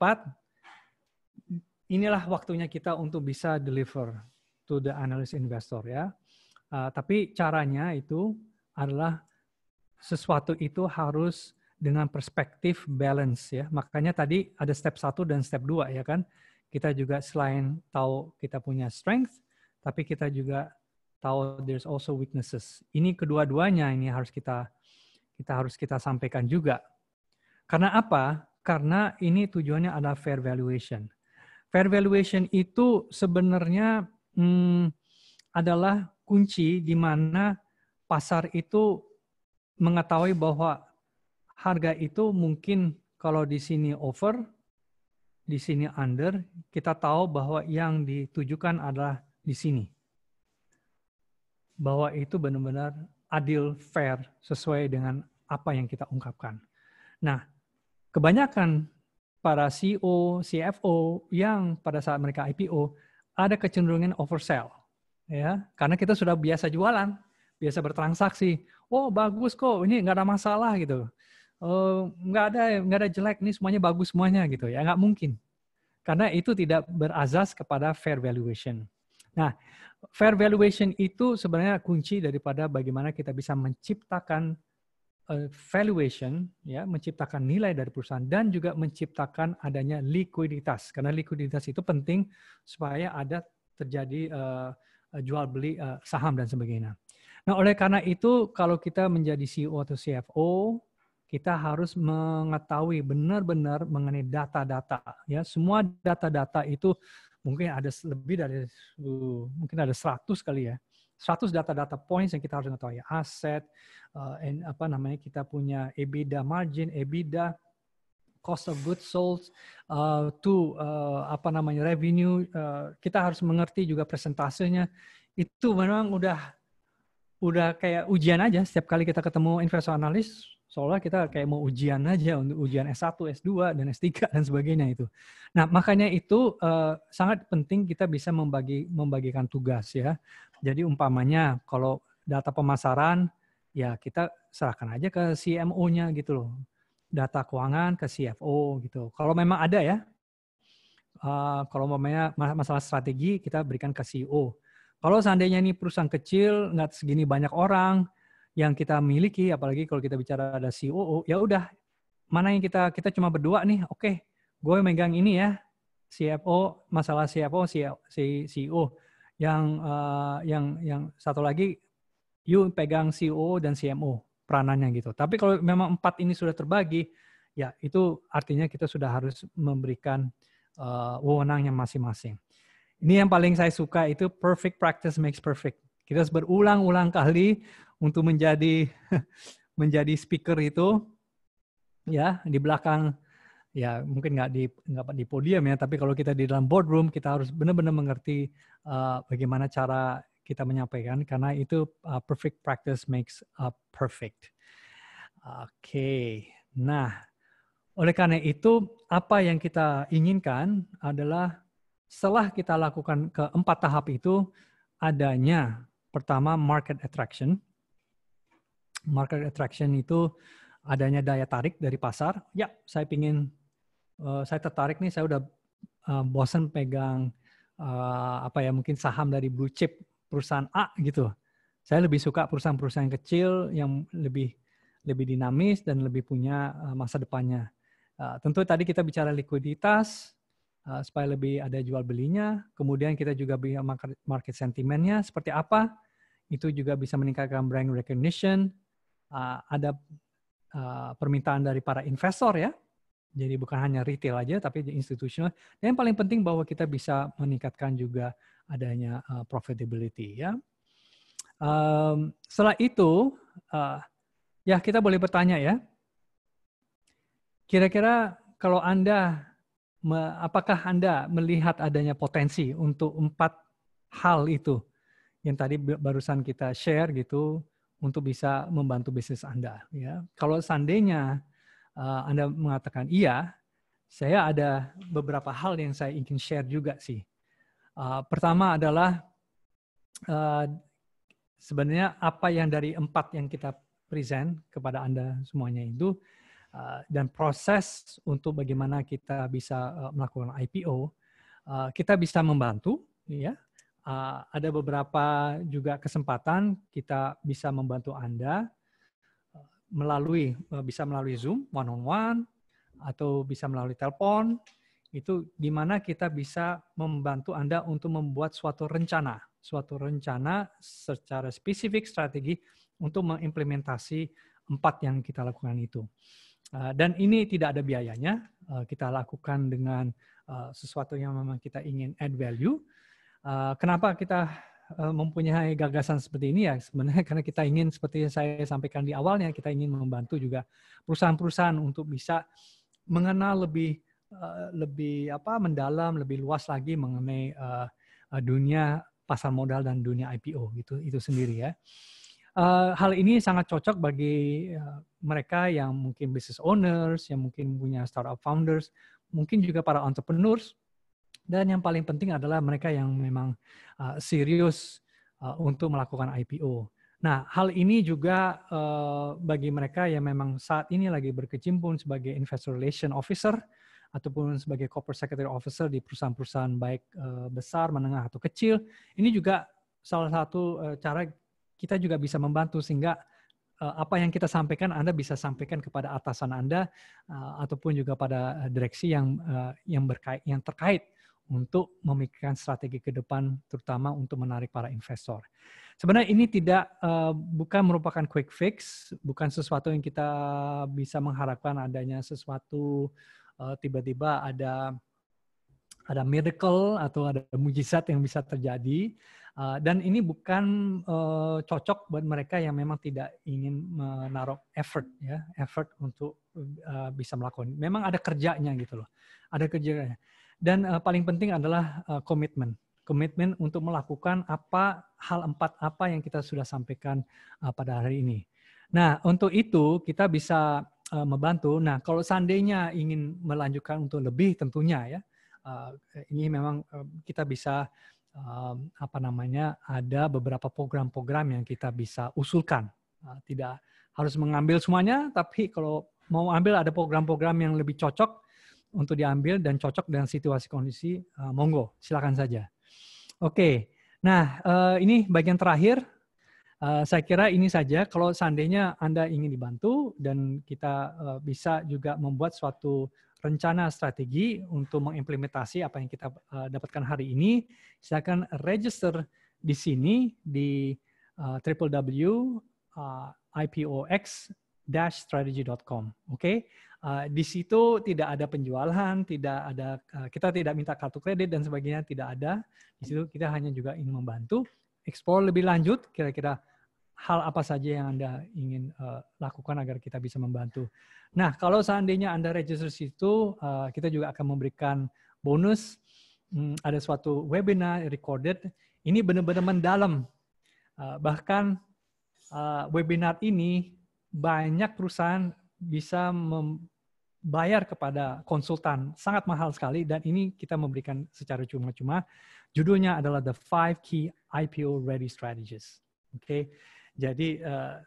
inilah waktunya kita untuk bisa deliver to the analyst investor ya. Uh, tapi caranya itu adalah sesuatu itu harus dengan perspektif balance ya. Makanya tadi ada step satu dan step dua ya kan. Kita juga selain tahu kita punya strength, tapi kita juga tahu there's also weaknesses. Ini kedua-duanya ini harus kita kita harus kita sampaikan juga. Karena apa? Karena ini tujuannya ada fair valuation. Fair valuation itu sebenarnya hmm, adalah kunci di mana pasar itu mengetahui bahwa harga itu mungkin kalau di sini over, di sini under, kita tahu bahwa yang ditujukan adalah di sini. Bahwa itu benar-benar adil, fair, sesuai dengan apa yang kita ungkapkan. Nah, kebanyakan para CEO, CFO yang pada saat mereka IPO ada kecenderungan oversell. Ya, karena kita sudah biasa jualan, biasa bertransaksi. Oh bagus kok, ini nggak ada masalah gitu. Oh, nggak ada nggak ada jelek nih semuanya bagus semuanya gitu ya nggak mungkin karena itu tidak berazas kepada fair valuation. Nah, fair valuation itu sebenarnya kunci daripada bagaimana kita bisa menciptakan e, valuation ya menciptakan nilai dari perusahaan dan juga menciptakan adanya likuiditas karena likuiditas itu penting supaya ada terjadi uh, jual beli uh, saham dan sebagainya. Nah, oleh karena itu kalau kita menjadi CEO atau CFO, kita harus mengetahui benar-benar mengenai data-data ya. Semua data-data itu mungkin ada lebih dari mungkin ada 100 kali ya. 100 data-data points yang kita harus mengetahui aset uh, eh, and apa namanya kita punya EBITDA margin, EBITDA cost of goods sold uh, to uh, apa namanya revenue uh, kita harus mengerti juga presentasenya itu memang udah udah kayak ujian aja setiap kali kita ketemu investor analis seolah kita kayak mau ujian aja untuk ujian S1, S2 dan S3 dan sebagainya itu. Nah, makanya itu uh, sangat penting kita bisa membagi membagikan tugas ya. Jadi umpamanya kalau data pemasaran ya kita serahkan aja ke CMO-nya gitu loh. Data keuangan ke CFO gitu. Kalau memang ada ya. Uh, kalau memangnya masalah strategi kita berikan ke CEO kalau seandainya ini perusahaan kecil, nggak segini banyak orang yang kita miliki, apalagi kalau kita bicara ada CEO, ya udah mana yang kita kita cuma berdua nih, oke, okay, gue megang ini ya, CFO, masalah CFO, e si CEO, yang uh, yang yang satu lagi, you pegang CEO dan CMO peranannya gitu. Tapi kalau memang empat ini sudah terbagi, ya itu artinya kita sudah harus memberikan uh, wewenangnya masing-masing. Ini yang paling saya suka itu perfect practice makes perfect. Kita harus berulang-ulang kali untuk menjadi menjadi speaker itu ya di belakang ya mungkin nggak di nggak di podium ya tapi kalau kita di dalam boardroom kita harus benar-benar mengerti uh, bagaimana cara kita menyampaikan karena itu uh, perfect practice makes a perfect. Oke, okay. nah oleh karena itu apa yang kita inginkan adalah setelah kita lakukan keempat tahap itu, adanya pertama market attraction. Market attraction itu adanya daya tarik dari pasar. Ya, saya pingin, uh, saya tertarik nih, saya udah uh, bosen pegang uh, apa ya mungkin saham dari blue chip perusahaan A gitu. Saya lebih suka perusahaan-perusahaan kecil yang lebih lebih dinamis dan lebih punya masa depannya. Uh, tentu tadi kita bicara likuiditas, Eh, supaya lebih ada jual belinya. Kemudian kita juga bisa market, market sentimennya seperti apa. Itu juga bisa meningkatkan brand recognition. Uh, ada uh, permintaan dari para investor ya. Jadi bukan hanya retail aja, tapi institutional. Dan yang paling penting bahwa kita bisa meningkatkan juga adanya uh, profitability ya. Um, setelah itu, uh, ya kita boleh bertanya ya. Kira-kira kalau Anda apakah Anda melihat adanya potensi untuk empat hal itu yang tadi barusan kita share gitu untuk bisa membantu bisnis Anda ya. Kalau seandainya uh, Anda mengatakan iya, saya ada beberapa hal yang saya ingin share juga sih. Uh, pertama adalah uh, sebenarnya apa yang dari empat yang kita present kepada Anda semuanya itu Eh, dan proses untuk bagaimana kita bisa eh, melakukan IPO, eh, kita bisa membantu, ya. Ada beberapa juga kesempatan kita bisa membantu Anda melalui bisa melalui Zoom one on one atau bisa melalui telepon itu di mana kita bisa membantu Anda untuk membuat suatu rencana, suatu rencana secara spesifik strategi untuk mengimplementasi empat yang kita lakukan itu. Eh, dan ini tidak ada biayanya, eh, kita lakukan dengan eh, sesuatu yang memang kita ingin add value. Kenapa kita mempunyai gagasan seperti ini ya sebenarnya karena kita ingin seperti yang saya sampaikan di awalnya kita ingin membantu juga perusahaan-perusahaan untuk bisa mengenal lebih lebih apa mendalam lebih luas lagi mengenai dunia pasar modal dan dunia IPO gitu itu sendiri ya. Eh, hal ini sangat cocok bagi eh, mereka yang mungkin business owners, yang mungkin punya startup founders, mungkin juga para entrepreneurs. Dan yang paling penting adalah mereka yang memang uh, serius uh, untuk melakukan IPO. Nah, hal ini juga uh, bagi mereka yang memang saat ini lagi berkecimpung sebagai investor relation officer ataupun sebagai corporate secretary officer di perusahaan-perusahaan baik uh, besar, menengah atau kecil. Ini juga salah satu uh, cara kita juga bisa membantu sehingga eh, apa yang kita sampaikan Anda bisa sampaikan kepada atasan Anda eh, ataupun juga pada direksi yang eh, yang berkait yang terkait untuk memikirkan strategi ke depan terutama untuk menarik para investor. Sebenarnya ini tidak bukan merupakan quick fix, bukan sesuatu yang kita bisa mengharapkan adanya sesuatu tiba-tiba ada ada miracle atau ada mujizat yang bisa terjadi Eh, dan ini bukan uh, cocok buat mereka yang memang tidak ingin menaruh effort ya, effort untuk uh, bisa melakukan. Memang ada kerjanya gitu loh, ada kerjanya. Dan uh, paling penting adalah komitmen. Uh, komitmen untuk melakukan apa hal empat apa yang kita sudah sampaikan uh, pada hari ini. Nah, untuk itu kita bisa uh, membantu. Nah, kalau seandainya ingin melanjutkan untuk lebih tentunya ya, uh, ini memang uh, kita bisa um, apa namanya ada beberapa program-program yang kita bisa usulkan. Uh, tidak harus mengambil semuanya, tapi kalau mau ambil ada program-program yang lebih cocok untuk diambil dan cocok dengan situasi kondisi uh, monggo silakan saja. Oke, okay. nah uh, ini bagian terakhir. Uh, saya kira ini saja. Kalau seandainya Anda ingin dibantu dan kita uh, bisa juga membuat suatu rencana strategi untuk mengimplementasi apa yang kita eh, dapatkan hari ini, silakan register di sini di uh, eh, www.ipox-strategy.com. Eh, oke, okay? di situ tidak ada penjualan, tidak ada kita tidak minta kartu kredit dan sebagainya, tidak ada. Di situ kita hanya juga ingin membantu. Explore lebih lanjut, kira-kira hal apa saja yang Anda ingin uh, lakukan agar kita bisa membantu. Nah, kalau seandainya Anda register situ, uh, kita juga akan memberikan bonus. Hmm, ada suatu webinar recorded. Ini benar-benar mendalam. Uh, bahkan uh, webinar ini banyak perusahaan bisa membayar kepada konsultan. Sangat mahal sekali dan ini kita memberikan secara cuma-cuma. Judulnya adalah The Five Key IPO Ready Strategies. Oke. Okay. Jadi uh,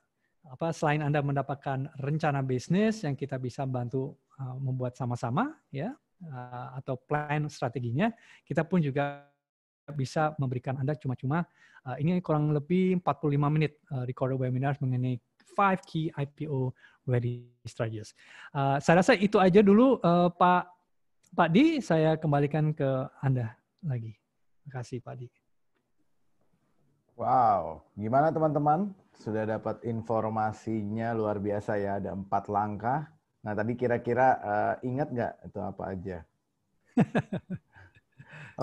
apa selain Anda mendapatkan rencana bisnis yang kita bisa bantu uh, membuat sama-sama ya uh, atau plan strateginya, kita pun juga bisa memberikan Anda cuma-cuma uh, ini kurang lebih 45 menit uh, recorded webinar mengenai five key IPO ready strategies. Uh, saya rasa itu aja dulu uh, Pak Pak Di, saya kembalikan ke Anda lagi. Terima kasih Pak Di. Wow, gimana teman-teman? Sudah dapat informasinya luar biasa ya, ada empat langkah. Nah tadi kira-kira uh, ingat nggak itu apa aja?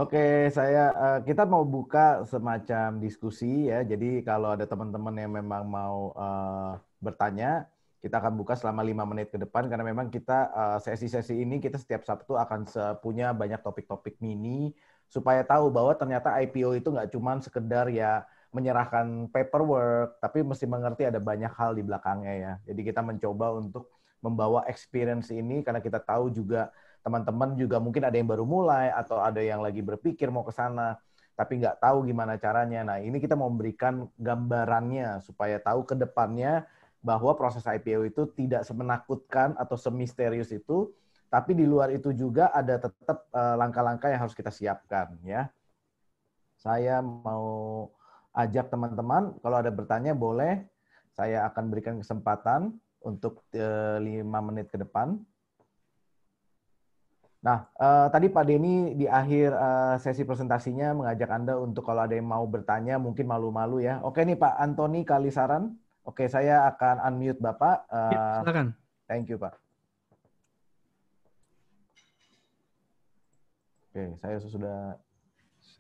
Oke, saya uh, kita mau buka semacam diskusi ya. Jadi kalau ada teman-teman yang memang mau uh, bertanya, kita akan buka selama lima menit ke depan karena memang kita sesi sesi-sesi ini kita setiap Sabtu akan punya banyak topik-topik mini supaya tahu bahwa ternyata IPO itu nggak cuma sekedar ya menyerahkan paperwork, tapi mesti mengerti ada banyak hal di belakangnya ya. Jadi kita mencoba untuk membawa experience ini karena kita tahu juga teman-teman juga mungkin ada yang baru mulai atau ada yang lagi berpikir mau ke sana tapi nggak tahu gimana caranya. Nah, ini kita mau memberikan gambarannya supaya tahu ke depannya bahwa proses IPO itu tidak semenakutkan atau semisterius itu, tapi di luar itu juga ada tetap eh, langkah-langkah yang harus kita siapkan ya. Saya mau ajak teman-teman kalau ada bertanya boleh saya akan berikan kesempatan untuk eh, lima menit ke depan. Nah, eh, tadi Pak Denny di akhir eh, sesi presentasinya mengajak Anda untuk kalau ada yang mau bertanya, mungkin malu-malu ya. Oke nih Pak Antoni Kalisaran. Oke, saya akan unmute Bapak. Eh, ya, silakan. Thank you Pak. Oke, saya sudah...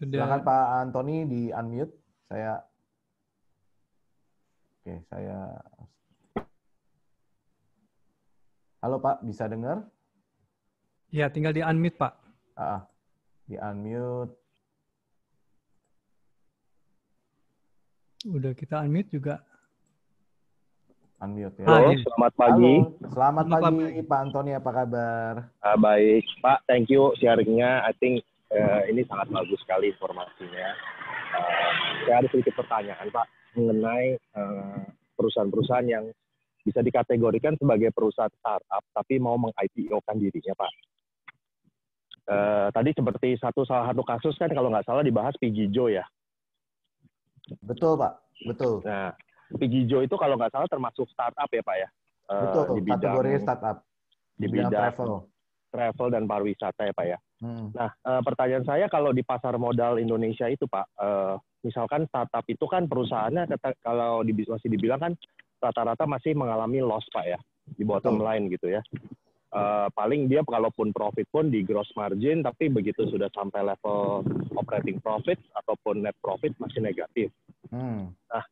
sudah... Silakan Pak Antoni di unmute saya Oke, saya Halo Pak, bisa dengar? Ya, tinggal di unmute Pak. Ah, ah di unmute. Udah kita unmute juga. Unmute ya. Halo, selamat pagi. Halo, selamat, selamat pagi, pagi Pak Antoni, apa kabar? Uh, baik Pak, thank you sharingnya. I think uh, ini sangat bagus sekali informasinya. Ah, saya ada sedikit pertanyaan Pak mengenai eh, perusahaan-perusahaan yang bisa dikategorikan sebagai perusahaan startup tapi mau meng-IPO-kan dirinya Pak. E, tadi seperti satu salah satu kasus kan kalau nggak salah dibahas Pigijo ya. Betul Pak, betul. Nah, Pigijo itu kalau nggak salah termasuk startup ya Pak ya. E, betul, di bidang, kategori startup. Di, bidang, bidang travel. Travel dan pariwisata ya Pak ya. Hmm. Nah, e, pertanyaan saya kalau di pasar modal Indonesia itu Pak, e, misalkan startup itu kan perusahaannya kata, kalau di, masih dibilang kan rata-rata masih mengalami loss pak ya di bottom line gitu ya. Uh, paling dia kalaupun profit pun di gross margin tapi begitu sudah sampai level operating profit ataupun net profit masih negatif. Hmm. Nah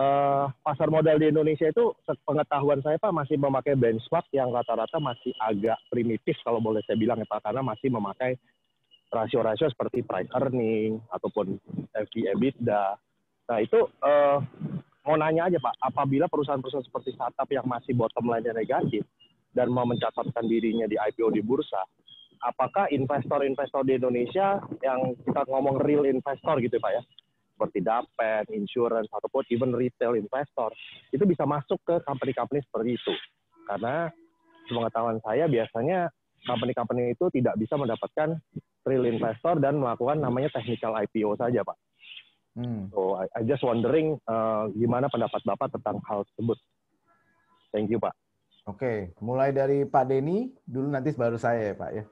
uh, pasar modal di Indonesia itu pengetahuan saya pak masih memakai benchmark yang rata-rata masih agak primitif kalau boleh saya bilang ya pak karena masih memakai rasio-rasio seperti price earning ataupun EBITDA. Nah itu eh, mau nanya aja Pak, apabila perusahaan-perusahaan seperti startup yang masih bottom line-nya negatif dan mau mencatatkan dirinya di IPO di bursa, apakah investor-investor di Indonesia yang kita ngomong real investor gitu ya, Pak ya, seperti dapet, insurance, ataupun even retail investor, itu bisa masuk ke company-company seperti itu. Karena sepengetahuan saya biasanya company-company itu tidak bisa mendapatkan real investor dan melakukan namanya technical IPO saja, Pak. Hmm. So I, I just wondering uh, gimana pendapat Bapak tentang hal tersebut. Thank you, Pak. Oke, okay. mulai dari Pak Denny dulu nanti baru saya ya, Pak ya.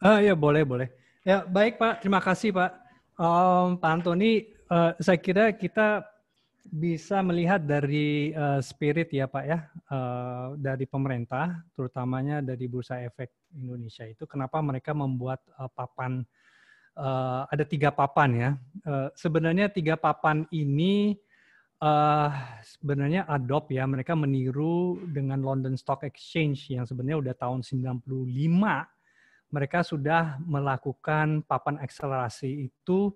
Ah ya boleh boleh. Ya baik Pak, terima kasih Pak. Um, Pak Antoni, uh, saya kira kita bisa melihat dari uh, spirit ya Pak ya uh, dari pemerintah terutamanya dari Bursa Efek Indonesia itu kenapa mereka membuat uh, papan uh, ada tiga papan ya uh, sebenarnya tiga papan ini uh, sebenarnya adopt ya mereka meniru dengan London Stock Exchange yang sebenarnya udah tahun 95 mereka sudah melakukan papan akselerasi itu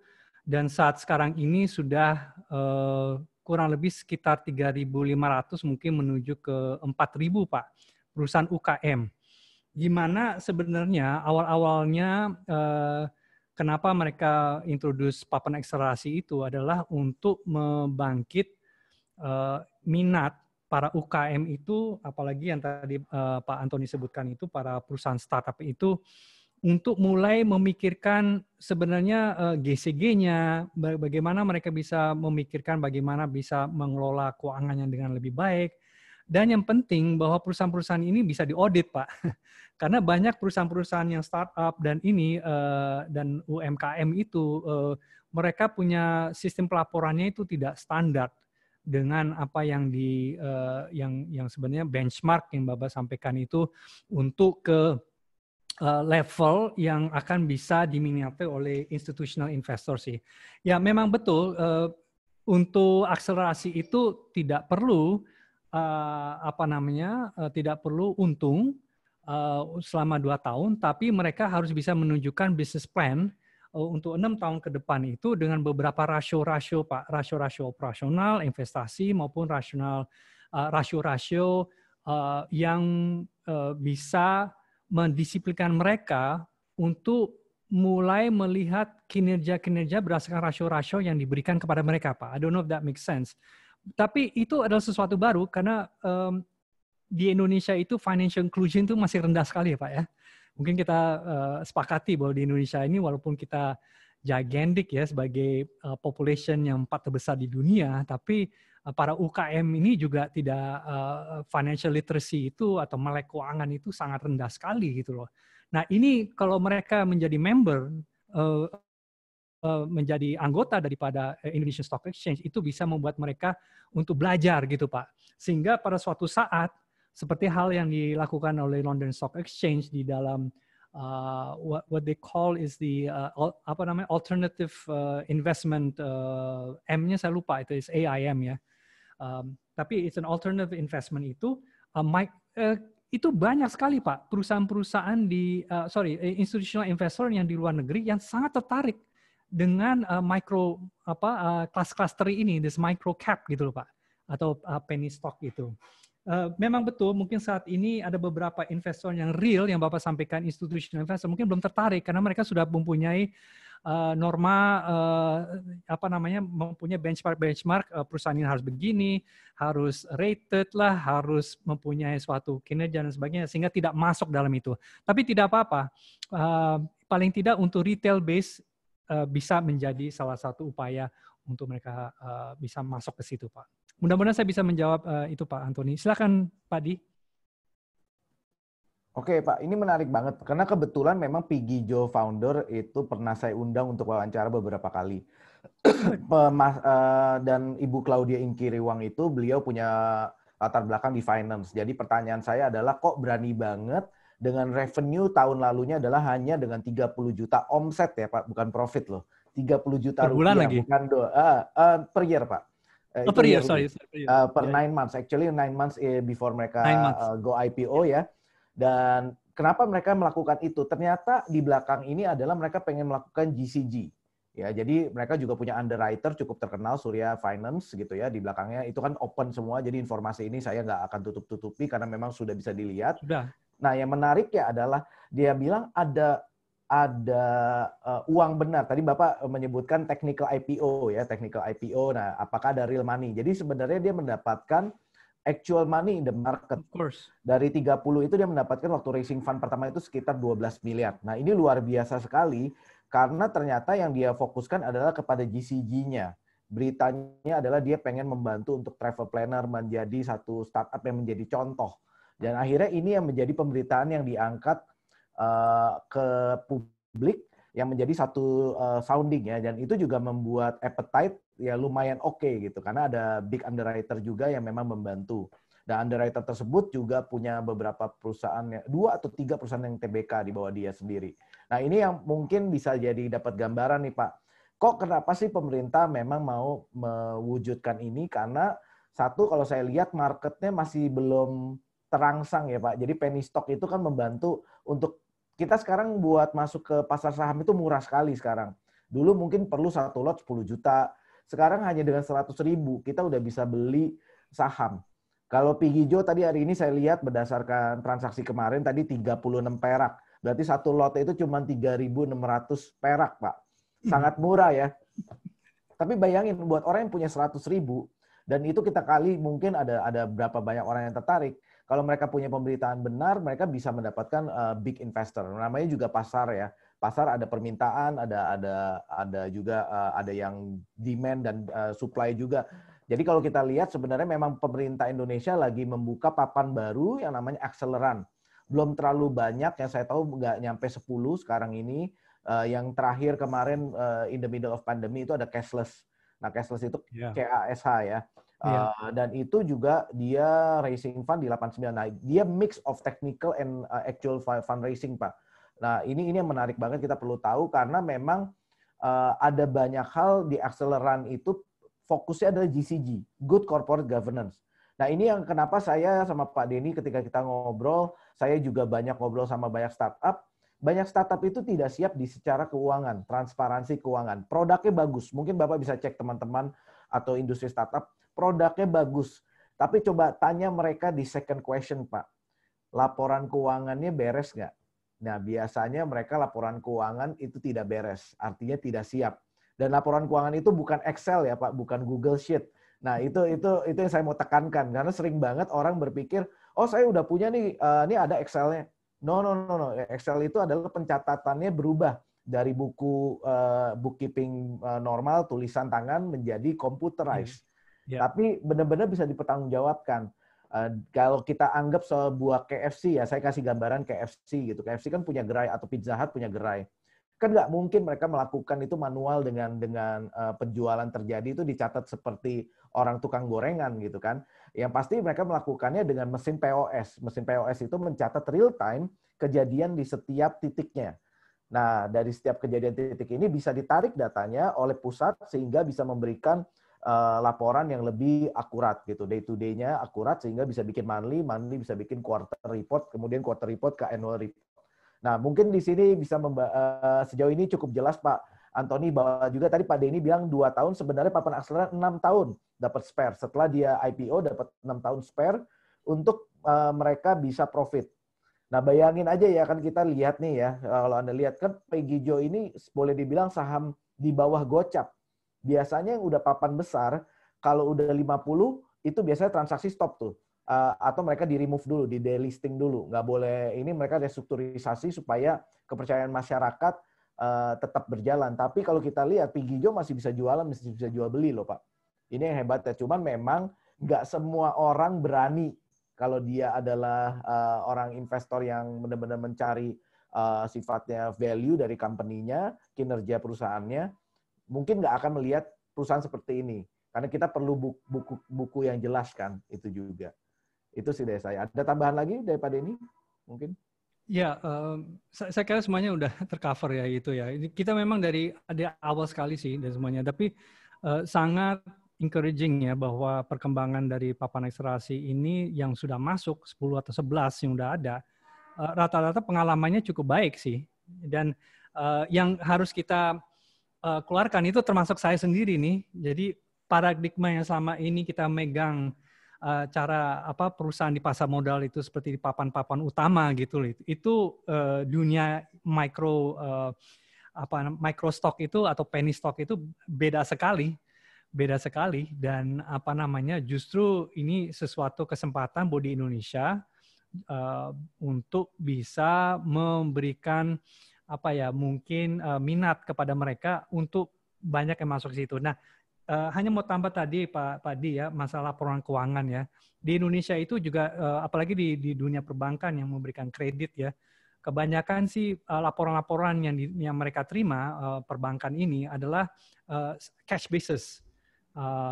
dan saat sekarang ini sudah uh, kurang lebih sekitar 3.500 mungkin menuju ke 4.000 Pak perusahaan UKM. Gimana sebenarnya awal-awalnya eh, kenapa mereka introduce papan akselerasi itu adalah untuk membangkit eh, minat para UKM itu apalagi yang tadi eh, Pak Antoni sebutkan itu para perusahaan startup itu untuk mulai memikirkan sebenarnya uh, eh, GCG-nya, bagaimana mereka bisa memikirkan bagaimana bisa mengelola keuangannya dengan lebih baik. Dan yang penting bahwa perusahaan-perusahaan ini bisa diaudit, Pak. Karena banyak perusahaan-perusahaan yang startup dan ini uh, dan UMKM itu uh, mereka punya sistem pelaporannya itu tidak standar dengan apa yang di uh, yang yang sebenarnya benchmark yang Bapak sampaikan itu untuk ke Eh, level yang akan bisa diminati oleh institutional investor sih. Ya memang betul uh, untuk akselerasi itu tidak perlu uh, apa namanya uh, tidak perlu untung uh, selama dua tahun, tapi mereka harus bisa menunjukkan business plan uh, untuk enam tahun ke depan itu dengan beberapa rasio-rasio pak, rasio-rasio operasional, investasi maupun rasional rasio-rasio uh, uh, yang uh, bisa mendisiplinkan mereka untuk mulai melihat kinerja-kinerja berdasarkan rasio-rasio yang diberikan kepada mereka, Pak. I don't know if that makes sense. Tapi itu adalah sesuatu baru karena um, di Indonesia itu financial inclusion itu masih rendah sekali ya, Pak ya. Mungkin kita uh, sepakati bahwa di Indonesia ini walaupun kita gigantic ya sebagai uh, population yang empat terbesar di dunia, tapi uh, para UKM ini juga tidak uh, financial literacy itu atau melek keuangan itu sangat rendah sekali gitu loh. Nah ini kalau mereka menjadi member, uh, uh, menjadi anggota daripada Indonesian Stock Exchange itu bisa membuat mereka untuk belajar gitu Pak. Sehingga pada suatu saat seperti hal yang dilakukan oleh London Stock Exchange di dalam uh, what what they call is the uh, apa namanya alternative uh, investment uh, M-nya saya lupa itu is AIM ya. Um, tapi it's an alternative investment itu uh, my, uh, itu banyak sekali Pak perusahaan-perusahaan di uh, sorry eh, institutional investor yang di luar negeri yang sangat tertarik dengan uh, micro apa uh, class cluster ini this micro cap gitu loh Pak atau uh, penny stock gitu. Eh, memang betul, mungkin saat ini ada beberapa investor yang real yang Bapak sampaikan, institutional investor, mungkin belum tertarik karena mereka sudah mempunyai uh, norma, uh, apa namanya, mempunyai benchmark-benchmark uh, perusahaan ini harus begini, harus rated lah, harus mempunyai suatu kinerja dan sebagainya, sehingga tidak masuk dalam itu. Tapi tidak apa-apa, uh, paling tidak untuk retail base uh, bisa menjadi salah satu upaya untuk mereka uh, bisa masuk ke situ, Pak. Mudah-mudahan saya bisa menjawab uh, itu Pak Antoni. Silakan Pak Di. Oke Pak, ini menarik banget karena kebetulan memang Piggy Joe founder itu pernah saya undang untuk wawancara beberapa kali. Pemas, uh, dan Ibu Claudia Ingkiriwang itu beliau punya latar belakang di finance. Jadi pertanyaan saya adalah kok berani banget dengan revenue tahun lalunya adalah hanya dengan 30 juta omset ya Pak, bukan profit loh. 30 juta per bulan rupiah, lagi. bukan do, uh, uh, per year Pak Uh, oh, per year, sorry. Sorry. Uh, per yeah. Eh, ya, ya. nine months. Actually nine months eh, before mereka uh, go IPO yeah. ya. Dan kenapa mereka melakukan itu? Ternyata di belakang ini adalah mereka pengen melakukan GCG. Ya, jadi mereka juga punya underwriter cukup terkenal Surya Finance gitu ya di belakangnya itu kan open semua jadi informasi ini saya nggak akan tutup tutupi karena memang sudah bisa dilihat. Sudah. Nah yang menariknya adalah dia bilang ada ada uh, uang benar. Tadi Bapak eh, menyebutkan technical IPO ya, technical IPO. Nah, apakah ada real money? Jadi sebenarnya dia mendapatkan actual money in the market. Of course. Dari 30 itu dia mendapatkan waktu raising fund pertama itu sekitar 12 miliar. Nah, ini luar biasa sekali karena ternyata yang dia fokuskan adalah kepada GCG-nya. Beritanya adalah dia pengen membantu untuk travel planner menjadi satu startup yang menjadi contoh. Dan akhirnya ini yang menjadi pemberitaan yang diangkat Eh, ke publik yang menjadi satu uh, sounding ya dan itu juga membuat appetite ya lumayan oke okay, gitu karena ada big underwriter juga yang memang membantu dan underwriter tersebut juga punya beberapa perusahaan yang dua atau tiga perusahaan yang TBK di bawah dia sendiri. Nah ini yang mungkin bisa jadi dapat gambaran nih Pak. Kok kenapa sih pemerintah memang mau mewujudkan ini karena satu kalau saya lihat marketnya masih belum terangsang ya Pak. Jadi penny stock itu kan membantu untuk kita sekarang buat masuk ke pasar saham itu murah sekali sekarang. Dulu mungkin perlu satu lot 10 juta. Sekarang hanya dengan 100 ribu, kita udah bisa beli saham. Kalau Joe tadi hari ini saya lihat berdasarkan transaksi kemarin tadi 36 perak. Berarti satu lot itu cuma 3.600 perak, Pak. Sangat murah ya. Tapi bayangin buat orang yang punya 100 ribu, dan itu kita kali mungkin ada ada berapa banyak orang yang tertarik, kalau mereka punya pemberitaan benar, mereka bisa mendapatkan uh, big investor. Namanya juga pasar ya. Pasar ada permintaan, ada ada ada juga uh, ada yang demand dan uh, supply juga. Jadi kalau kita lihat sebenarnya memang pemerintah Indonesia lagi membuka papan baru yang namanya akseleran. Belum terlalu banyak yang saya tahu nggak nyampe 10 sekarang ini. Uh, yang terakhir kemarin uh, in the middle of pandemi itu ada cashless. Nah cashless itu yeah. KASH ya. Yeah. Iya. dan itu juga dia raising fund di 89. Nah, dia mix of technical and uh, actual fundraising, Pak. Nah, ini ini yang menarik banget kita perlu tahu karena memang uh, ada banyak hal di akseleran itu fokusnya adalah GCG, Good Corporate Governance. Nah, ini yang kenapa saya sama Pak Denny ketika kita ngobrol, saya juga banyak ngobrol sama banyak startup. Banyak startup itu tidak siap di secara keuangan, transparansi keuangan. Produknya bagus, mungkin Bapak bisa cek teman-teman atau industri startup produknya bagus. Tapi coba tanya mereka di second question, Pak. Laporan keuangannya beres nggak? Nah, biasanya mereka laporan keuangan itu tidak beres, artinya tidak siap. Dan laporan keuangan itu bukan Excel ya, Pak, bukan Google Sheet. Nah, itu itu itu yang saya mau tekankan karena sering banget orang berpikir, "Oh, saya udah punya nih, eh, ini ada Excel-nya." No, no, no, no. Excel itu adalah pencatatannya berubah dari buku uh, bookkeeping uh, normal tulisan tangan menjadi computerized. Hmm. Yeah. Tapi benar-benar bisa dipertanggungjawabkan. Uh, kalau kita anggap sebuah KFC ya, saya kasih gambaran KFC gitu. KFC kan punya gerai atau Pizza Hut punya gerai. Kan nggak mungkin mereka melakukan itu manual dengan dengan uh, penjualan terjadi itu dicatat seperti orang tukang gorengan gitu kan. Yang pasti mereka melakukannya dengan mesin POS. Mesin POS itu mencatat real time kejadian di setiap titiknya. Nah, dari setiap kejadian titik ini bisa ditarik datanya oleh pusat sehingga bisa memberikan uh, laporan yang lebih akurat gitu day to day-nya akurat sehingga bisa bikin monthly monthly bisa bikin quarter report kemudian quarter report ke annual report nah mungkin di sini bisa uh, sejauh ini cukup jelas pak Antoni bahwa juga tadi Pak Denny bilang dua tahun sebenarnya papan akseleran enam tahun dapat spare setelah dia IPO dapat enam tahun spare untuk uh, mereka bisa profit Nah, bayangin aja ya kan kita lihat nih ya, kalau Anda lihat kan Pegijo ini boleh dibilang saham di bawah Gocap. Biasanya yang udah papan besar, kalau udah 50, itu biasanya transaksi stop tuh. Uh, atau mereka di remove dulu, di delisting dulu. Nggak boleh, ini mereka restrukturisasi supaya kepercayaan masyarakat uh, tetap berjalan. Tapi kalau kita lihat, Pigijo masih bisa jualan, masih bisa jual beli loh Pak. Ini yang hebat ya. Cuman memang nggak semua orang berani kalau dia adalah uh, orang investor yang benar-benar mencari uh, sifatnya value dari company-nya, kinerja perusahaannya, mungkin nggak akan melihat perusahaan seperti ini karena kita perlu buku-buku yang jelaskan itu juga. Itu sih dari saya. Ada tambahan lagi daripada ini? Mungkin? Ya, um, saya, kira semuanya udah tercover ya itu ya. Kita memang dari ada awal sekali sih dan semuanya, tapi uh, sangat encouraging ya bahwa perkembangan dari papan ekstrasi ini yang sudah masuk 10 atau 11 yang udah ada eh, rata-rata uh, pengalamannya cukup baik sih dan uh, yang harus kita uh, keluarkan itu termasuk saya sendiri nih. Jadi paradigma yang selama ini kita megang uh, cara apa perusahaan di pasar modal itu seperti di papan-papan utama gitu loh. Itu uh, dunia micro uh, apa micro stock itu atau penny stock itu beda sekali beda sekali dan apa namanya justru ini sesuatu kesempatan buat Indonesia uh, untuk bisa memberikan apa ya mungkin uh, minat kepada mereka untuk banyak yang masuk ke situ. Nah, uh, hanya mau tambah tadi Pak Padi ya masalah laporan keuangan ya. Di Indonesia itu juga uh, apalagi di di dunia perbankan yang memberikan kredit ya. Kebanyakan sih laporan-laporan yang yang mereka terima perbankan ini adalah cash basis.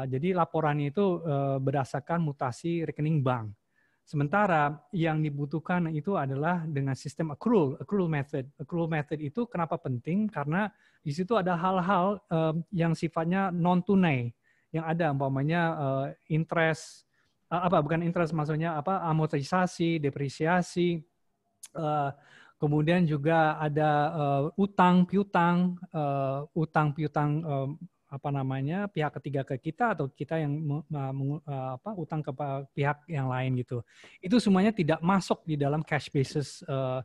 jadi laporannya itu berdasarkan mutasi rekening bank. Sementara yang dibutuhkan itu adalah dengan sistem accrual, accrual method. Accrual method itu kenapa penting? Karena di situ ada hal-hal ehm, yang sifatnya non tunai yang ada umpamanya uh, interest eh, apa bukan interest maksudnya apa amortisasi, depresiasi eh, kemudian juga ada utang piutang utang piutang ehm, apa namanya pihak ketiga ke kita atau kita yang uh, apa utang ke pihak yang lain gitu. Itu semuanya tidak masuk di dalam cash basis uh,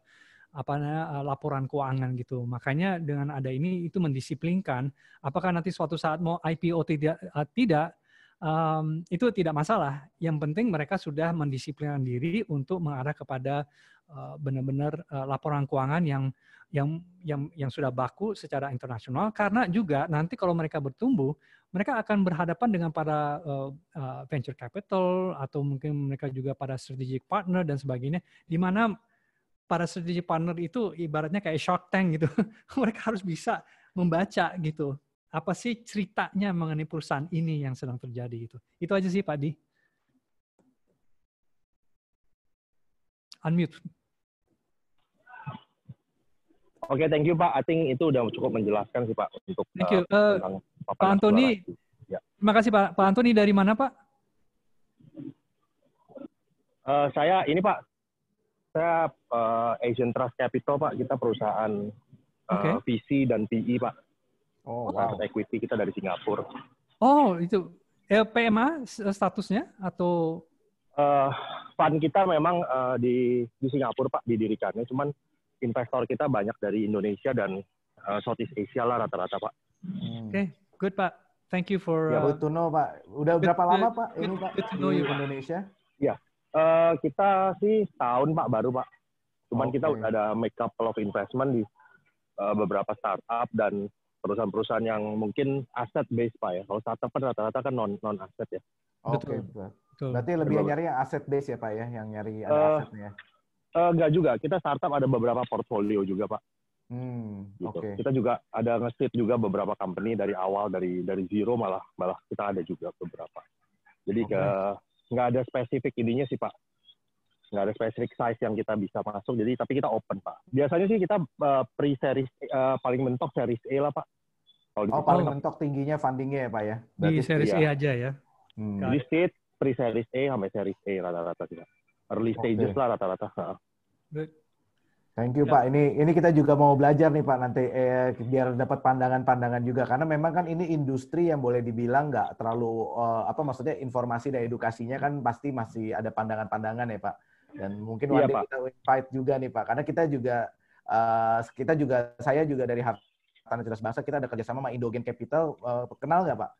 apa namanya e, laporan keuangan gitu. Makanya dengan ada ini itu mendisiplinkan apakah nanti suatu saat mau IPO tidak uh, tidak um, itu tidak masalah. Yang penting mereka sudah mendisiplinkan diri untuk mengarah kepada Eh, benar-benar eh, laporan keuangan yang yang yang yang sudah baku secara internasional karena juga nanti kalau mereka bertumbuh mereka akan berhadapan dengan para uh, uh, venture capital atau mungkin mereka juga pada strategic partner dan sebagainya di mana para strategic partner itu ibaratnya kayak shark tank gitu mereka harus bisa membaca gitu apa sih ceritanya mengenai perusahaan ini yang sedang terjadi itu itu aja sih Pak Di unmute Oke, okay, thank you Pak. I think itu udah cukup menjelaskan sih Pak untuk thank you. Uh, tentang Pak Antoni. Ya. Terima kasih Pak. Pak Antoni dari mana Pak? Uh, saya ini Pak, saya uh, Asian Trust Capital Pak. Kita perusahaan uh, okay. VC dan PE Pak. Oh, wow. equity kita dari Singapura. Oh, itu LPMA statusnya atau? Uh, fund kita memang uh, di di Singapura Pak didirikannya, cuman investor kita banyak dari Indonesia dan uh, Southeast Asia lah rata-rata Pak. Hmm. Oke, okay, good Pak. Thank you for. Uh, ya, good to know Pak. Udah good, berapa good, lama Pak? Good, ini Pak good to know di Indonesia. Ya, uh, kita sih tahun Pak baru Pak. Cuman okay. kita udah ada make up of investment di uh, beberapa startup dan perusahaan-perusahaan yang mungkin aset based pak ya. Kalau startup kan rata-rata kan non non aset ya. Oke. Okay. Berarti lebih nyari yang aset based ya pak ya, yang nyari ada uh, asetnya. Ya? Enggak eh, juga, kita startup ada beberapa portfolio juga pak. Hmm, gitu. okay. Kita juga ada nge juga beberapa company dari awal dari dari zero malah malah kita ada juga beberapa. Jadi okay. ke nggak ada spesifik ininya sih pak, nggak ada spesifik size yang kita bisa masuk. Jadi tapi kita open pak. Biasanya sih kita uh, eh, pre series uh, eh, paling mentok series A lah pak. oh paling mentok tingginya fundingnya ya pak ya? Berarti, Di series iya. A aja ya. Hmm. Di seed pre series A sampai series A rata-rata sih. Pak early stages okay. lah rata-rata. Thank you ya. Pak. Ini ini kita juga mau belajar nih Pak nanti eh, biar dapat pandangan-pandangan juga karena memang kan ini industri yang boleh dibilang nggak terlalu eh, apa maksudnya informasi dan edukasinya kan pasti masih ada pandangan-pandangan ya Pak. Dan mungkin iya, Pak. kita invite juga nih Pak karena kita juga eh, kita juga saya juga dari Tanah Cerdas Bangsa kita ada kerjasama sama Indogen Capital. Eh, kenal nggak Pak?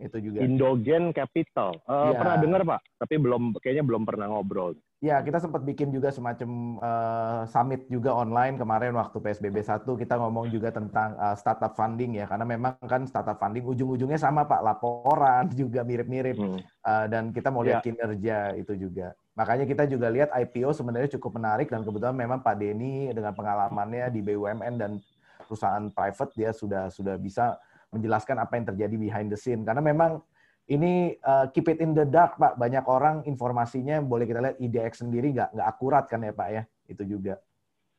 itu juga. Indogen Capital. Uh, ya. Pernah dengar Pak, tapi belum kayaknya belum pernah ngobrol. Ya, kita sempat bikin juga semacam uh, summit juga online kemarin waktu PSBB 1 kita ngomong juga tentang uh, startup funding ya karena memang kan startup funding ujung-ujungnya sama Pak, laporan juga mirip-mirip. Hmm. Uh, dan kita mau lihat ya. kinerja itu juga. Makanya kita juga lihat IPO sebenarnya cukup menarik dan kebetulan memang Pak Denny dengan pengalamannya di BUMN dan perusahaan private dia sudah sudah bisa menjelaskan apa yang terjadi behind the scene karena memang ini uh, keep it in the dark pak banyak orang informasinya boleh kita lihat IDX sendiri nggak nggak akurat kan ya pak ya itu juga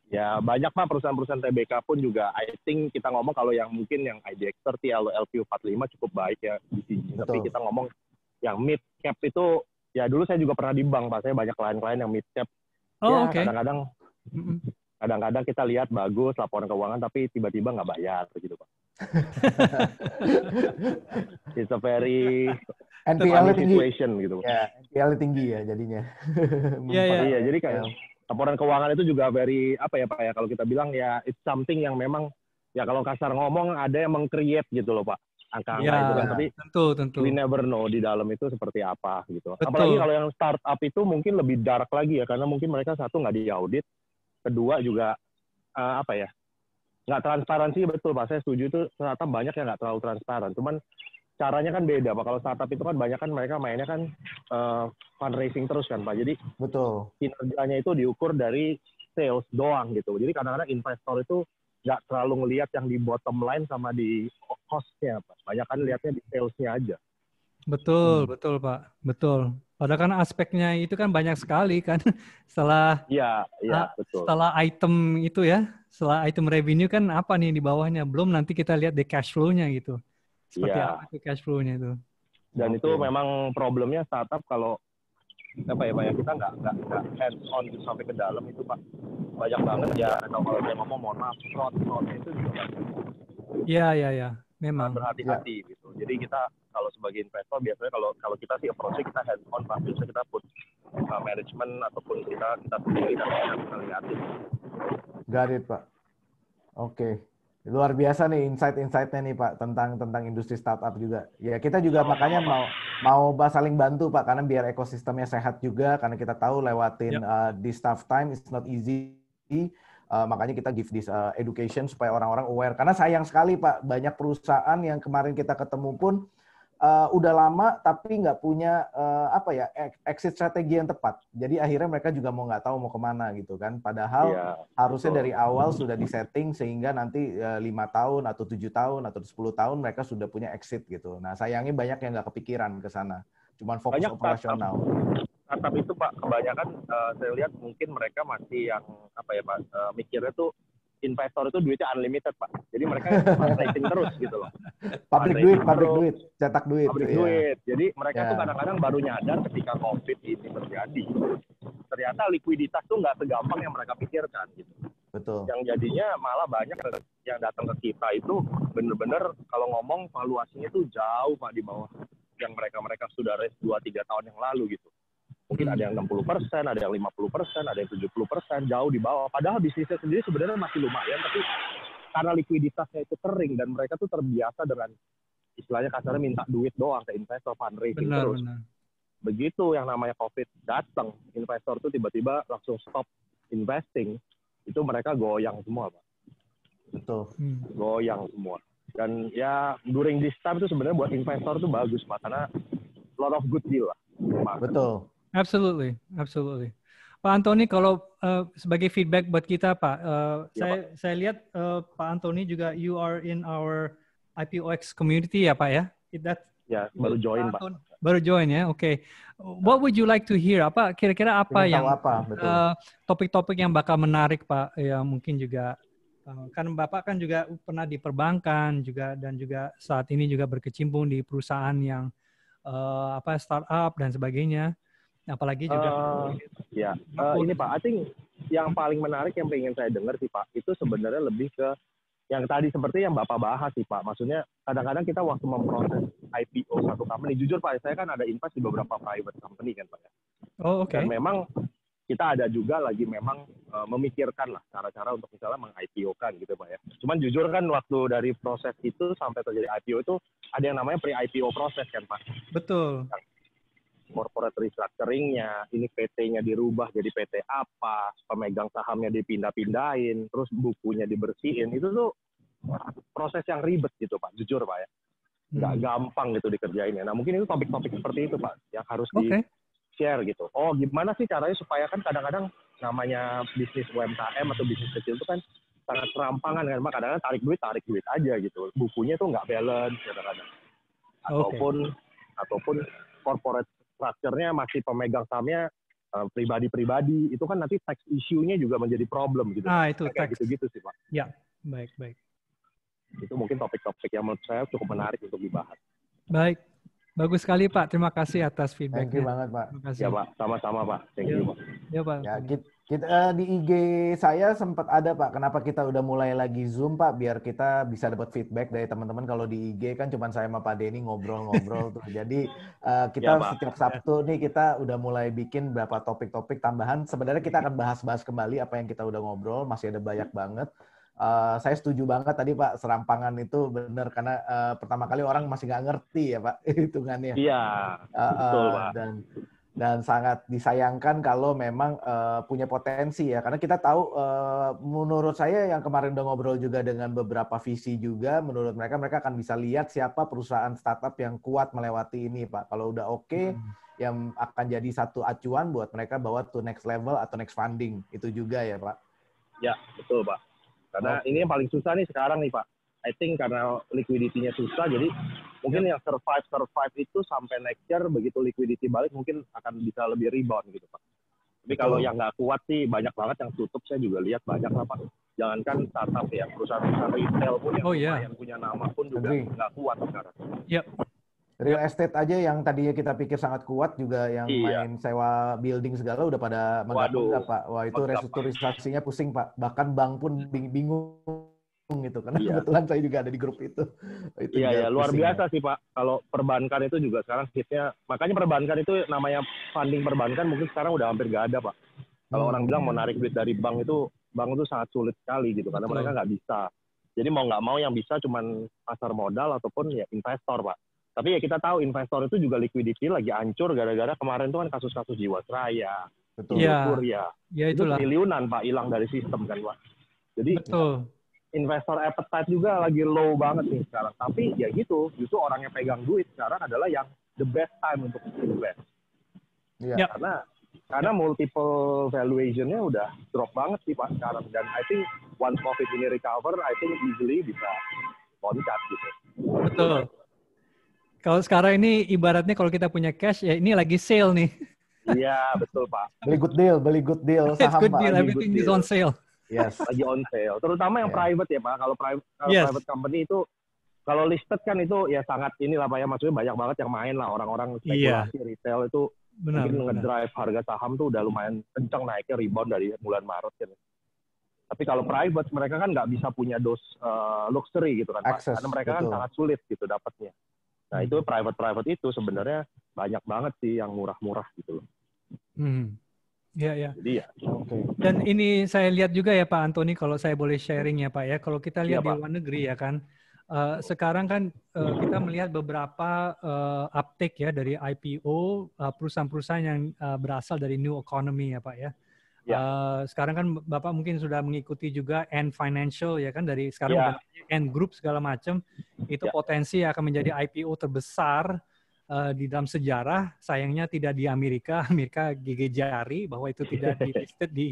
ya banyak pak perusahaan-perusahaan TBK pun juga I think kita ngomong kalau yang mungkin yang IDX 30 atau LQ45 cukup baik ya di Betul. tapi kita ngomong yang mid cap itu ya dulu saya juga pernah di bank pak saya banyak klien-klien yang mid cap oh, ya okay. kadang-kadang kadang-kadang kita lihat bagus laporan keuangan tapi tiba-tiba nggak bayar gitu pak It's a very NPL tinggi. situation gitu. Ya, NPL tinggi ya jadinya. Iya, yeah, iya. yeah. Jadi kayak laporan keuangan itu juga very apa ya Pak ya kalau kita bilang ya it's something yang memang ya kalau kasar ngomong ada yang mengcreate gitu loh Pak angka-angka ya, itu kan tapi tentu tentu we never know di dalam itu seperti apa gitu Betul. apalagi kalau yang startup itu mungkin lebih dark lagi ya karena mungkin mereka satu nggak diaudit kedua juga uh, apa ya nggak transparansi betul pak saya setuju itu ternyata banyak yang nggak terlalu transparan cuman caranya kan beda pak kalau startup itu kan banyak kan mereka mainnya kan uh, fundraising terus kan pak jadi betul kinerjanya itu diukur dari sales doang gitu jadi kadang-kadang investor itu nggak terlalu ngelihat yang di bottom line sama di costnya pak banyak kan liatnya di salesnya aja betul hmm. betul pak betul Padahal kan aspeknya itu kan banyak sekali kan setelah ya, ya, betul. setelah item itu ya, setelah item revenue kan apa nih di bawahnya? Belum nanti kita lihat the cash flow-nya gitu. Seperti ya. apa itu cash flow-nya itu? Dan okay. itu memang problemnya startup kalau apa ya pak ya kita nggak nggak nggak hands on gitu sampai ke dalam itu pak banyak banget ya atau iya. kalau dia ngomong mohon maaf fraud fraud itu juga ya Iya iya iya memang. Berhati-hati ya. gitu. Jadi kita kalau sebagai investor biasanya kalau kalau kita sih approach kita hands on pasti bisa kita put uh, management ataupun kita kita sendiri dan kita lihat Got Pak. Oke. Okay. Luar biasa nih insight-insightnya nih Pak tentang tentang industri startup juga. Ya kita juga makanya mau mau saling bantu Pak karena biar ekosistemnya sehat juga karena kita tahu lewatin yep. Ya. uh, di staff time is not easy. Uh, makanya kita give this uh, education supaya orang-orang aware. Karena sayang sekali Pak, banyak perusahaan yang kemarin kita ketemu pun uh, udah lama tapi nggak punya uh, apa ya exit strategi yang tepat. Jadi akhirnya mereka juga mau nggak tahu mau kemana gitu kan. Padahal yeah. harusnya betul. dari awal sudah disetting sehingga nanti eh, lima uh, tahun atau tujuh tahun atau 10 tahun mereka sudah punya exit gitu. Nah sayangnya banyak yang nggak kepikiran ke sana. Cuman fokus banyak operasional. tapi startup itu pak kebanyakan uh, saya lihat mungkin mereka masih yang apa ya pak uh, mikirnya tuh investor itu duitnya unlimited pak jadi mereka fundraising terus gitu loh pabrik duit pabrik duit cetak duit pabrik gitu yeah. duit jadi mereka yeah. tuh ya. kadang-kadang baru nyadar ketika covid ini terjadi ternyata likuiditas tuh nggak segampang yang mereka pikirkan gitu betul yang jadinya malah banyak yang datang ke kita itu bener-bener kalau ngomong valuasinya tuh jauh pak di bawah yang mereka mereka sudah dua tiga tahun yang lalu gitu Mungkin ada yang 60 hmm. persen, ada yang 50 persen, ada yang 70 persen, jauh di bawah. Padahal bisnisnya sendiri sebenarnya masih lumayan, tapi karena likuiditasnya itu kering dan mereka tuh terbiasa dengan istilahnya kasarnya minta duit doang ke investor fundraising benar, terus. Benar. Begitu yang namanya COVID datang, investor tuh tiba-tiba langsung stop investing, itu mereka goyang semua, Pak. Betul. Hmm. Goyang semua. Dan ya during this time tuh sebenarnya buat investor tuh bagus, Pak, karena lot of good deal lah. Betul. Absolutely, absolutely. Pak Antoni, kalau uh, sebagai feedback buat kita, Pak, uh, ya, saya Pak. saya lihat uh, Pak Antoni juga you are in our IPOX community ya, Pak ya. Is that ya iya. baru join, Pak. Pak. Baru join ya, oke. Okay. What would you like to hear? Apa kira-kira apa Ingin yang topik-topik uh, yang bakal menarik, Pak? Ya mungkin juga kan Bapak kan juga pernah di perbankan juga dan juga saat ini juga berkecimpung di perusahaan yang uh, apa startup dan sebagainya apalagi juga uh, ya uh, ini Pak I think yang paling menarik yang ingin saya dengar sih Pak itu sebenarnya lebih ke yang tadi seperti yang Bapak bahas sih Pak maksudnya kadang-kadang kita waktu memproses IPO satu company jujur Pak saya kan ada invest di beberapa private company kan Pak ya. oh oke okay. dan memang kita ada juga lagi memang uh, memikirkan lah cara-cara untuk misalnya meng-IPO-kan gitu Pak ya. Cuman jujur kan waktu dari proses itu sampai terjadi IPO itu ada yang namanya pre-IPO proses kan Pak. Betul. Nah, corporate restructuringnya, ini PT-nya dirubah jadi PT apa, pemegang sahamnya dipindah-pindahin, terus bukunya dibersihin, itu tuh proses yang ribet gitu Pak, jujur Pak ya. Nggak hmm. gampang gitu dikerjainnya. Nah mungkin itu topik-topik seperti itu Pak, yang harus okay. di-share gitu. Oh gimana sih caranya supaya kan kadang-kadang namanya bisnis UMKM atau bisnis kecil itu kan sangat serampangan kan, Pak. Kadang-kadang tarik duit, tarik duit aja gitu. Bukunya tuh nggak balance kadang-kadang. Ataupun, okay. ataupun corporate structure-nya masih pemegang sahamnya pribadi eh, pribadi-pribadi, itu kan nanti tax issue-nya juga menjadi problem gitu. Ah, itu Kayak gitu-gitu sih, Pak. Ya, baik, baik. Itu mungkin topik-topik yang menurut saya cukup menarik untuk dibahas. Baik. Bagus sekali Pak, terima kasih atas feedback. Thank you banget Pak. Terima kasih. Ya Pak, sama-sama Pak. Thank ya. you Pak. Ya Pak. Ya, kita, kita eh, di IG saya sempat ada Pak, kenapa kita udah mulai lagi Zoom Pak biar kita bisa dapat feedback dari teman-teman kalau di IG kan cuma saya sama Pak Denny ngobrol-ngobrol tuh. Jadi uh, kita ya, setiap Sabtu ya. nih kita udah mulai bikin beberapa topik-topik tambahan. Sebenarnya kita akan bahas-bahas kembali apa yang kita udah ngobrol, masih ada banyak banget. Uh, saya setuju banget tadi Pak serampangan itu benar karena uh, pertama kali orang masih nggak ngerti ya Pak hitungannya. Iya, uh, betul Pak. Dan dan sangat disayangkan kalau memang uh, punya potensi ya karena kita tahu uh, menurut saya yang kemarin udah ngobrol juga dengan beberapa visi juga menurut mereka mereka akan bisa lihat siapa perusahaan startup yang kuat melewati ini Pak kalau udah oke okay, hmm. yang akan jadi satu acuan buat mereka bahwa to next level atau next funding itu juga ya Pak ya betul Pak karena oh. ini yang paling susah nih sekarang nih Pak I think karena liquidity susah jadi mungkin iya. yang survive survive itu sampai next year begitu liquidity balik mungkin akan bisa lebih rebound gitu Pak. Tapi kalau yang nggak kuat sih banyak banget yang tutup saya juga lihat banyak lah Pak. Jangankan startup ya perusahaan-perusahaan retail pun yang oh, yeah. yang punya nama pun juga nggak kuat sekarang. Yep. Iya. Real estate aja yang tadinya kita pikir sangat kuat juga yang iya. main sewa building segala udah pada mengadu Pak. Wah itu restrukturisasinya pusing Pak. Bahkan bank pun bingung gitu karena iya. kebetulan saya juga ada di grup itu. Oh, itu iya, iya. luar biasa sih Pak. Kalau perbankan itu juga sekarang hitnya makanya perbankan itu namanya funding perbankan mungkin sekarang udah hampir gak ada Pak. Kalau hmm. orang bilang mau narik duit dari bank itu bank itu sangat sulit sekali gitu karena Betul. mereka nggak bisa. Jadi mau nggak mau yang bisa cuman pasar modal ataupun ya investor Pak. Tapi ya kita tahu investor itu juga liquidity lagi hancur gara-gara kemarin tuh kan kasus-kasus Jiwasraya, Betul. Ya, ya. ya itu triliunan Pak hilang dari sistem kan Pak. Jadi Betul investor appetite juga lagi low banget nih sekarang. Tapi ya gitu, justru orang yang pegang duit sekarang adalah yang the best time untuk invest. Iya. Yeah. Karena karena multiple valuationnya udah drop banget sih pas sekarang. Dan I think once COVID ini recover, I think easily bisa loncat gitu. Betul. Kalau sekarang ini ibaratnya kalau kita punya cash ya ini lagi sale nih. Iya betul pak. Beli good deal, beli good deal saham good Deal, everything good deal. is on sale. Yes. Lagi on sale. Terutama yang yeah. private ya Pak. Kalau private yes. private company itu kalau listed kan itu ya sangat inilah Pak ya maksudnya banyak banget yang main lah orang-orang iya. spekulasi yeah. retail itu benar, mungkin drive harga saham tuh udah lumayan kencang naiknya rebound dari bulan Maret kan. Tapi kalau hmm. private mereka kan nggak bisa punya dos uh, eh, luxury gitu kan Pak. Karena mereka kan betul. kan sangat sulit gitu dapatnya. Nah, hmm. itu private-private itu sebenarnya banyak banget sih yang murah-murah gitu loh. Hmm. Iya, iya. Jadi ya. Dan ini saya lihat juga ya Pak Antoni, kalau saya boleh sharing ya Pak ya. Kalau kita lihat ya, di luar negeri ya kan, uh, sekarang kan uh, kita melihat beberapa uh, uptake ya dari IPO perusahaan-perusahaan yang uh, berasal dari new economy ya Pak ya. ya. Uh, sekarang kan Bapak mungkin sudah mengikuti juga N Financial ya kan dari sekarang ya. N Group segala macam itu ya. potensi akan menjadi IPO terbesar uh, di dalam sejarah sayangnya tidak di Amerika Amerika gigi jari bahwa itu tidak di listed di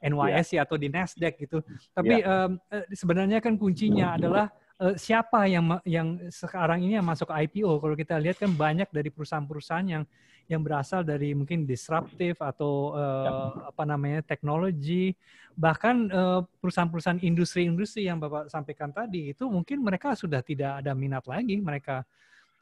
iya. NYSE yeah. atau di Nasdaq gitu tapi yeah. Iya. Eh, um, sebenarnya kan kuncinya adalah uh, siapa yang yang sekarang ini yang masuk IPO kalau kita lihat kan banyak dari perusahaan-perusahaan yang yang berasal dari mungkin disruptive atau uh, apa namanya teknologi bahkan perusahaan-perusahaan industri-industri yang Bapak sampaikan tadi itu mungkin mereka sudah tidak ada minat lagi mereka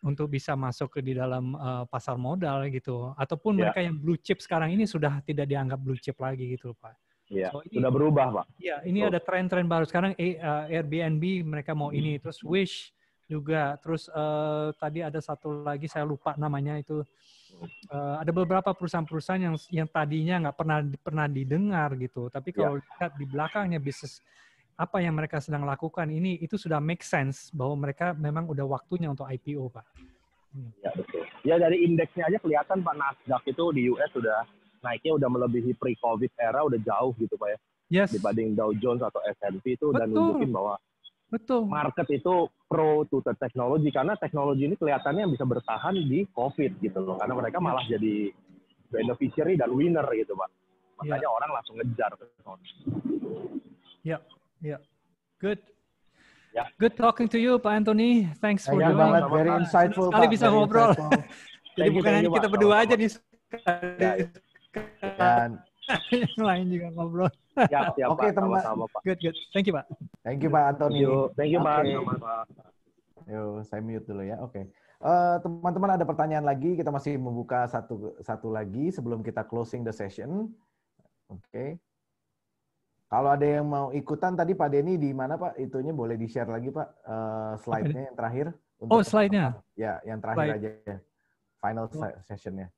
untuk bisa masuk ke di dalam uh, pasar modal gitu ataupun yeah. mereka yang blue chip sekarang ini sudah tidak dianggap blue chip lagi gitu Pak. Iya, yeah. so, ini, sudah berubah, Pak. Iya, ini oh. ada tren-tren baru sekarang uh, Airbnb mereka mau hmm. ini, terus Wish juga, terus uh, tadi ada satu lagi saya lupa namanya itu uh, ada beberapa perusahaan-perusahaan yang yang tadinya nggak pernah pernah didengar gitu, tapi iya. kalau yeah. lihat di belakangnya bisnis apa yang mereka sedang lakukan ini itu sudah make sense bahwa mereka memang udah waktunya untuk IPO, Pak. Hmm. Ya betul. Ya dari indeksnya aja kelihatan Pak Nasdaq itu di US sudah naiknya udah melebihi pre-COVID era udah jauh gitu Pak ya. Yes. Dibanding Dow Jones atau S&P itu dan nunjukin bahwa Betul. Market itu pro to the technology karena teknologi ini kelihatannya yang bisa bertahan di COVID gitu loh. Karena mereka malah jadi beneficiary dan winner gitu, Pak. Ya. Makanya ya. orang langsung ngejar ke Ya, Yeah. Good. Yeah. Good talking to you, Pak Anthony. Thanks for Thank doing. Banget. Very insightful. Sekali bisa ngobrol. Jadi bukan hanya kita berdua aja nih. Ya, ya. Dan yang lain juga ngobrol. Ya, ya, Oke, okay, teman. Good, good. Thank you, Pak. Thank you, Pak Anthony. Thank you, Pak. Okay. Yo, saya mute dulu ya. Oke. Okay. Uh, eh, teman-teman ada pertanyaan lagi? Kita masih membuka satu satu lagi sebelum kita closing the session. Oke. Okay. Kalau ada yang mau ikutan tadi Pak Denny di mana Pak? Itunya boleh di-share lagi Pak uh, slide-nya yang terakhir. oh, slide-nya. Ya, yang terakhir slide. aja. Ya. Final oh. session-nya.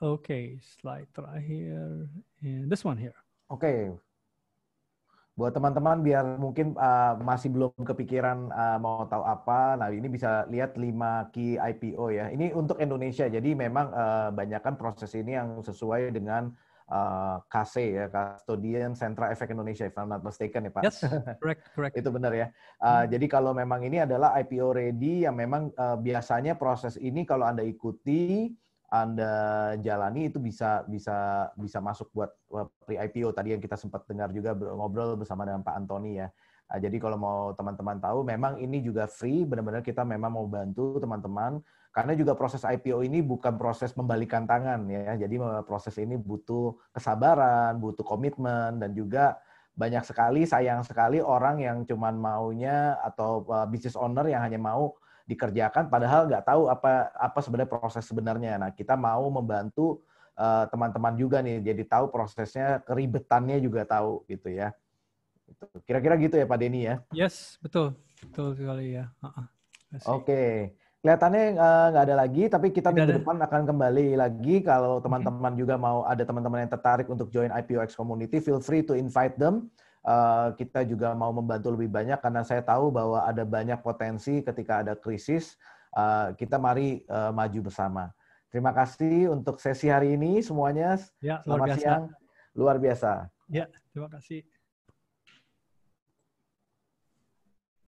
Oke, okay, slide terakhir. And this one here. Oke. Okay. Buat teman-teman biar mungkin uh, masih belum kepikiran uh, mau tahu apa, nah ini bisa lihat 5 key IPO ya. Ini untuk Indonesia. Jadi memang uh, banyakkan proses ini yang sesuai dengan KC eh, ya, Custodian Sentra Efek Indonesia, if I'm not mistaken ya Pak. Yes, correct, correct. Itu benar ya. Uh, hmm. Jadi kalau memang ini adalah IPO ready yang memang uh, biasanya proses ini kalau Anda ikuti, Anda jalani itu bisa bisa bisa masuk buat pre IPO tadi yang kita sempat dengar juga ngobrol bersama dengan Pak Antoni ya. jadi kalau mau teman-teman tahu, memang ini juga free, benar-benar kita memang mau bantu teman-teman karena juga proses IPO ini bukan proses membalikan tangan ya. Jadi proses ini butuh kesabaran, butuh komitmen dan juga banyak sekali sayang sekali orang yang cuman maunya atau uh, business owner yang hanya mau dikerjakan padahal nggak tahu apa apa sebenarnya proses sebenarnya. Nah, kita mau membantu e, teman-teman uh, juga nih jadi tahu prosesnya, keribetannya juga tahu gitu ya. Gitu. Kira-kira gitu ya Pak Denny ya. Yes, betul. Betul sekali ya. Uh -uh. Oke. Okay. Kelihatannya eh, nggak uh, ada lagi, tapi kita Tidak minggu ada. depan akan kembali lagi. Kalau mhm. teman-teman juga mau ada teman-teman yang tertarik untuk join IPOX community, feel free to invite them. Uh, kita juga mau membantu lebih banyak karena saya tahu bahwa ada banyak potensi ketika ada krisis. Uh, kita mari uh, maju bersama. Terima kasih untuk sesi hari ini semuanya. Ya, Selamat biasa. siang. Luar biasa. Ya, terima kasih.